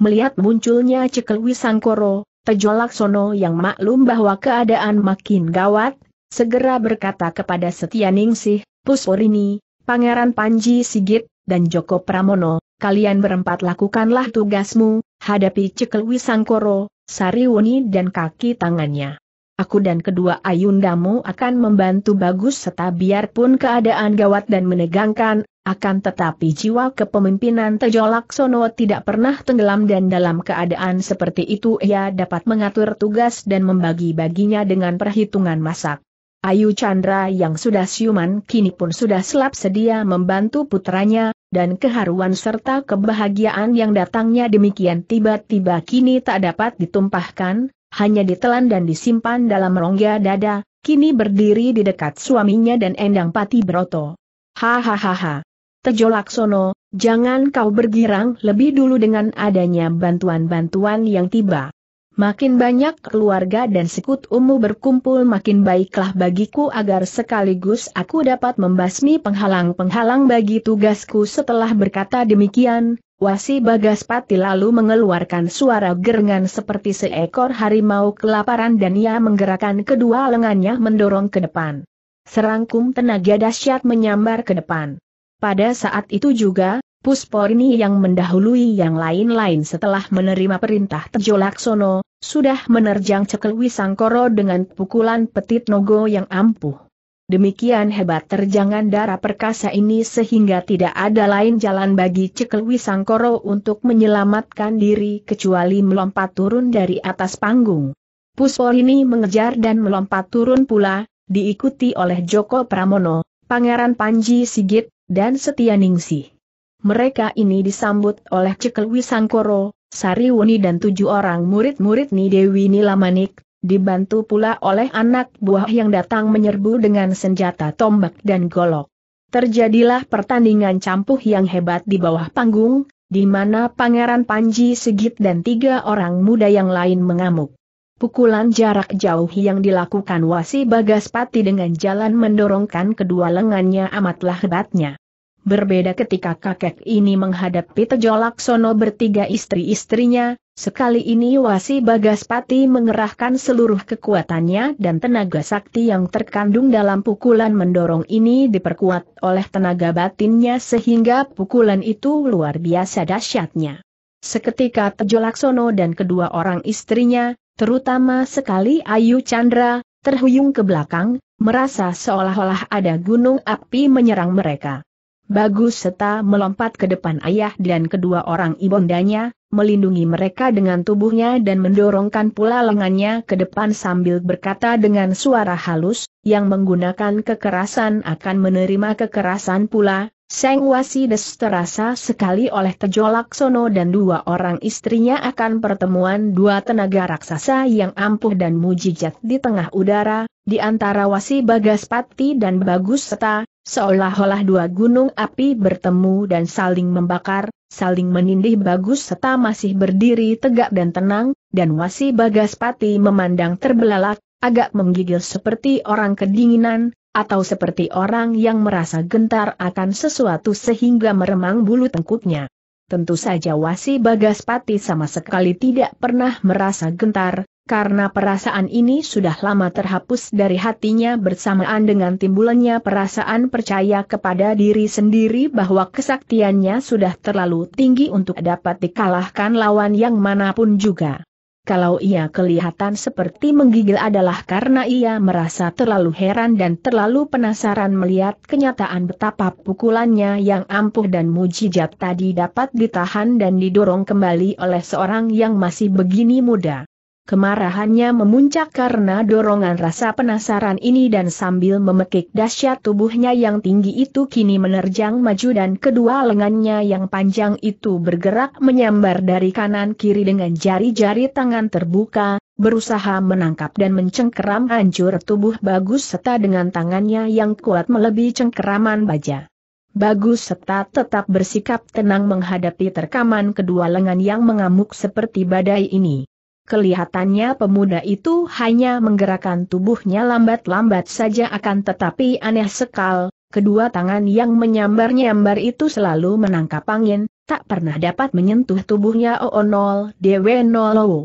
Melihat munculnya cekel Wisangkoro, Tejo Laksono yang maklum bahwa keadaan makin gawat, segera berkata kepada Setia Ningsih, Pusporini, Pangeran Panji Sigit, dan Joko Pramono, kalian berempat lakukanlah tugasmu, hadapi cekel Wisangkoro, Sariwuni dan kaki tangannya aku dan kedua ayundamu akan membantu bagus serta biarpun keadaan gawat dan menegangkan, akan tetapi jiwa kepemimpinan Tejo Laksono tidak pernah tenggelam dan dalam keadaan seperti itu ia dapat mengatur tugas dan membagi-baginya dengan perhitungan masak. Ayu Chandra yang sudah siuman kini pun sudah selap sedia membantu putranya, dan keharuan serta kebahagiaan yang datangnya demikian tiba-tiba kini tak dapat ditumpahkan, hanya ditelan dan disimpan dalam rongga dada, kini berdiri di dekat suaminya dan Endang Pati Broto. Hahaha. Tejo Laksono, jangan kau bergirang lebih dulu dengan adanya bantuan-bantuan yang tiba. Makin banyak keluarga dan sekut umu berkumpul makin baiklah bagiku agar sekaligus aku dapat membasmi penghalang-penghalang bagi tugasku setelah berkata demikian, Wasi Bagaspati lalu mengeluarkan suara gerengan seperti seekor harimau kelaparan dan ia menggerakkan kedua lengannya mendorong ke depan. Serangkum tenaga dahsyat menyambar ke depan. Pada saat itu juga, Pusporni yang mendahului yang lain-lain setelah menerima perintah Tejo Laksono, sudah menerjang cekel Wisangkoro dengan pukulan petit nogo yang ampuh. Demikian hebat terjangan darah perkasa ini sehingga tidak ada lain jalan bagi Cekelwisangkoro Sangkoro untuk menyelamatkan diri kecuali melompat turun dari atas panggung. Puspo ini mengejar dan melompat turun pula, diikuti oleh Joko Pramono, Pangeran Panji Sigit, dan Setia Ningsih. Mereka ini disambut oleh Cekelwisangkoro, Sangkoro, Sariwuni dan tujuh orang murid-murid Nidewi Nilamanik, Dibantu pula oleh anak buah yang datang menyerbu dengan senjata tombak dan golok. Terjadilah pertandingan campuh yang hebat di bawah panggung, di mana Pangeran Panji Segit dan tiga orang muda yang lain mengamuk. Pukulan jarak jauh yang dilakukan Wasi Bagaspati dengan jalan mendorongkan kedua lengannya amatlah hebatnya. Berbeda ketika kakek ini menghadapi Tejolak Sono bertiga istri-istrinya, Sekali ini Wasi Bagaspati mengerahkan seluruh kekuatannya dan tenaga sakti yang terkandung dalam pukulan mendorong ini diperkuat oleh tenaga batinnya sehingga pukulan itu luar biasa dahsyatnya. Seketika Tejo Laksono dan kedua orang istrinya, terutama sekali Ayu Chandra, terhuyung ke belakang, merasa seolah-olah ada gunung api menyerang mereka. Bagus seta melompat ke depan ayah dan kedua orang ibundanya, melindungi mereka dengan tubuhnya dan mendorongkan pula lengannya ke depan sambil berkata dengan suara halus, yang menggunakan kekerasan akan menerima kekerasan pula, Seng Wasides terasa sekali oleh Tejo Laksono dan dua orang istrinya akan pertemuan dua tenaga raksasa yang ampuh dan mujijat di tengah udara, di antara Wasi Bagaspati dan Bagus Seta, Seolah-olah dua gunung api bertemu dan saling membakar, saling menindih bagus serta masih berdiri tegak dan tenang, dan wasi Bagaspati memandang terbelalak, agak menggigil seperti orang kedinginan, atau seperti orang yang merasa gentar akan sesuatu sehingga meremang bulu tengkuknya. Tentu saja Wasi Bagaspati sama sekali tidak pernah merasa gentar, karena perasaan ini sudah lama terhapus dari hatinya bersamaan dengan timbulannya perasaan percaya kepada diri sendiri bahwa kesaktiannya sudah terlalu tinggi untuk dapat dikalahkan lawan yang manapun juga. Kalau ia kelihatan seperti menggigil adalah karena ia merasa terlalu heran dan terlalu penasaran melihat kenyataan betapa pukulannya yang ampuh dan mujijat tadi dapat ditahan dan didorong kembali oleh seorang yang masih begini muda. Kemarahannya memuncak karena dorongan rasa penasaran ini dan sambil memekik dahsyat tubuhnya yang tinggi itu kini menerjang maju dan kedua lengannya yang panjang itu bergerak menyambar dari kanan kiri dengan jari-jari tangan terbuka, berusaha menangkap dan mencengkeram hancur tubuh bagus serta dengan tangannya yang kuat melebihi cengkeraman baja. Bagus serta tetap bersikap tenang menghadapi terkaman kedua lengan yang mengamuk seperti badai ini. Kelihatannya pemuda itu hanya menggerakkan tubuhnya lambat-lambat saja akan tetapi aneh sekal, kedua tangan yang menyambar-nyambar itu selalu menangkap angin, tak pernah dapat menyentuh tubuhnya Oonol oh, oh, Dewe Nolowo. Oh.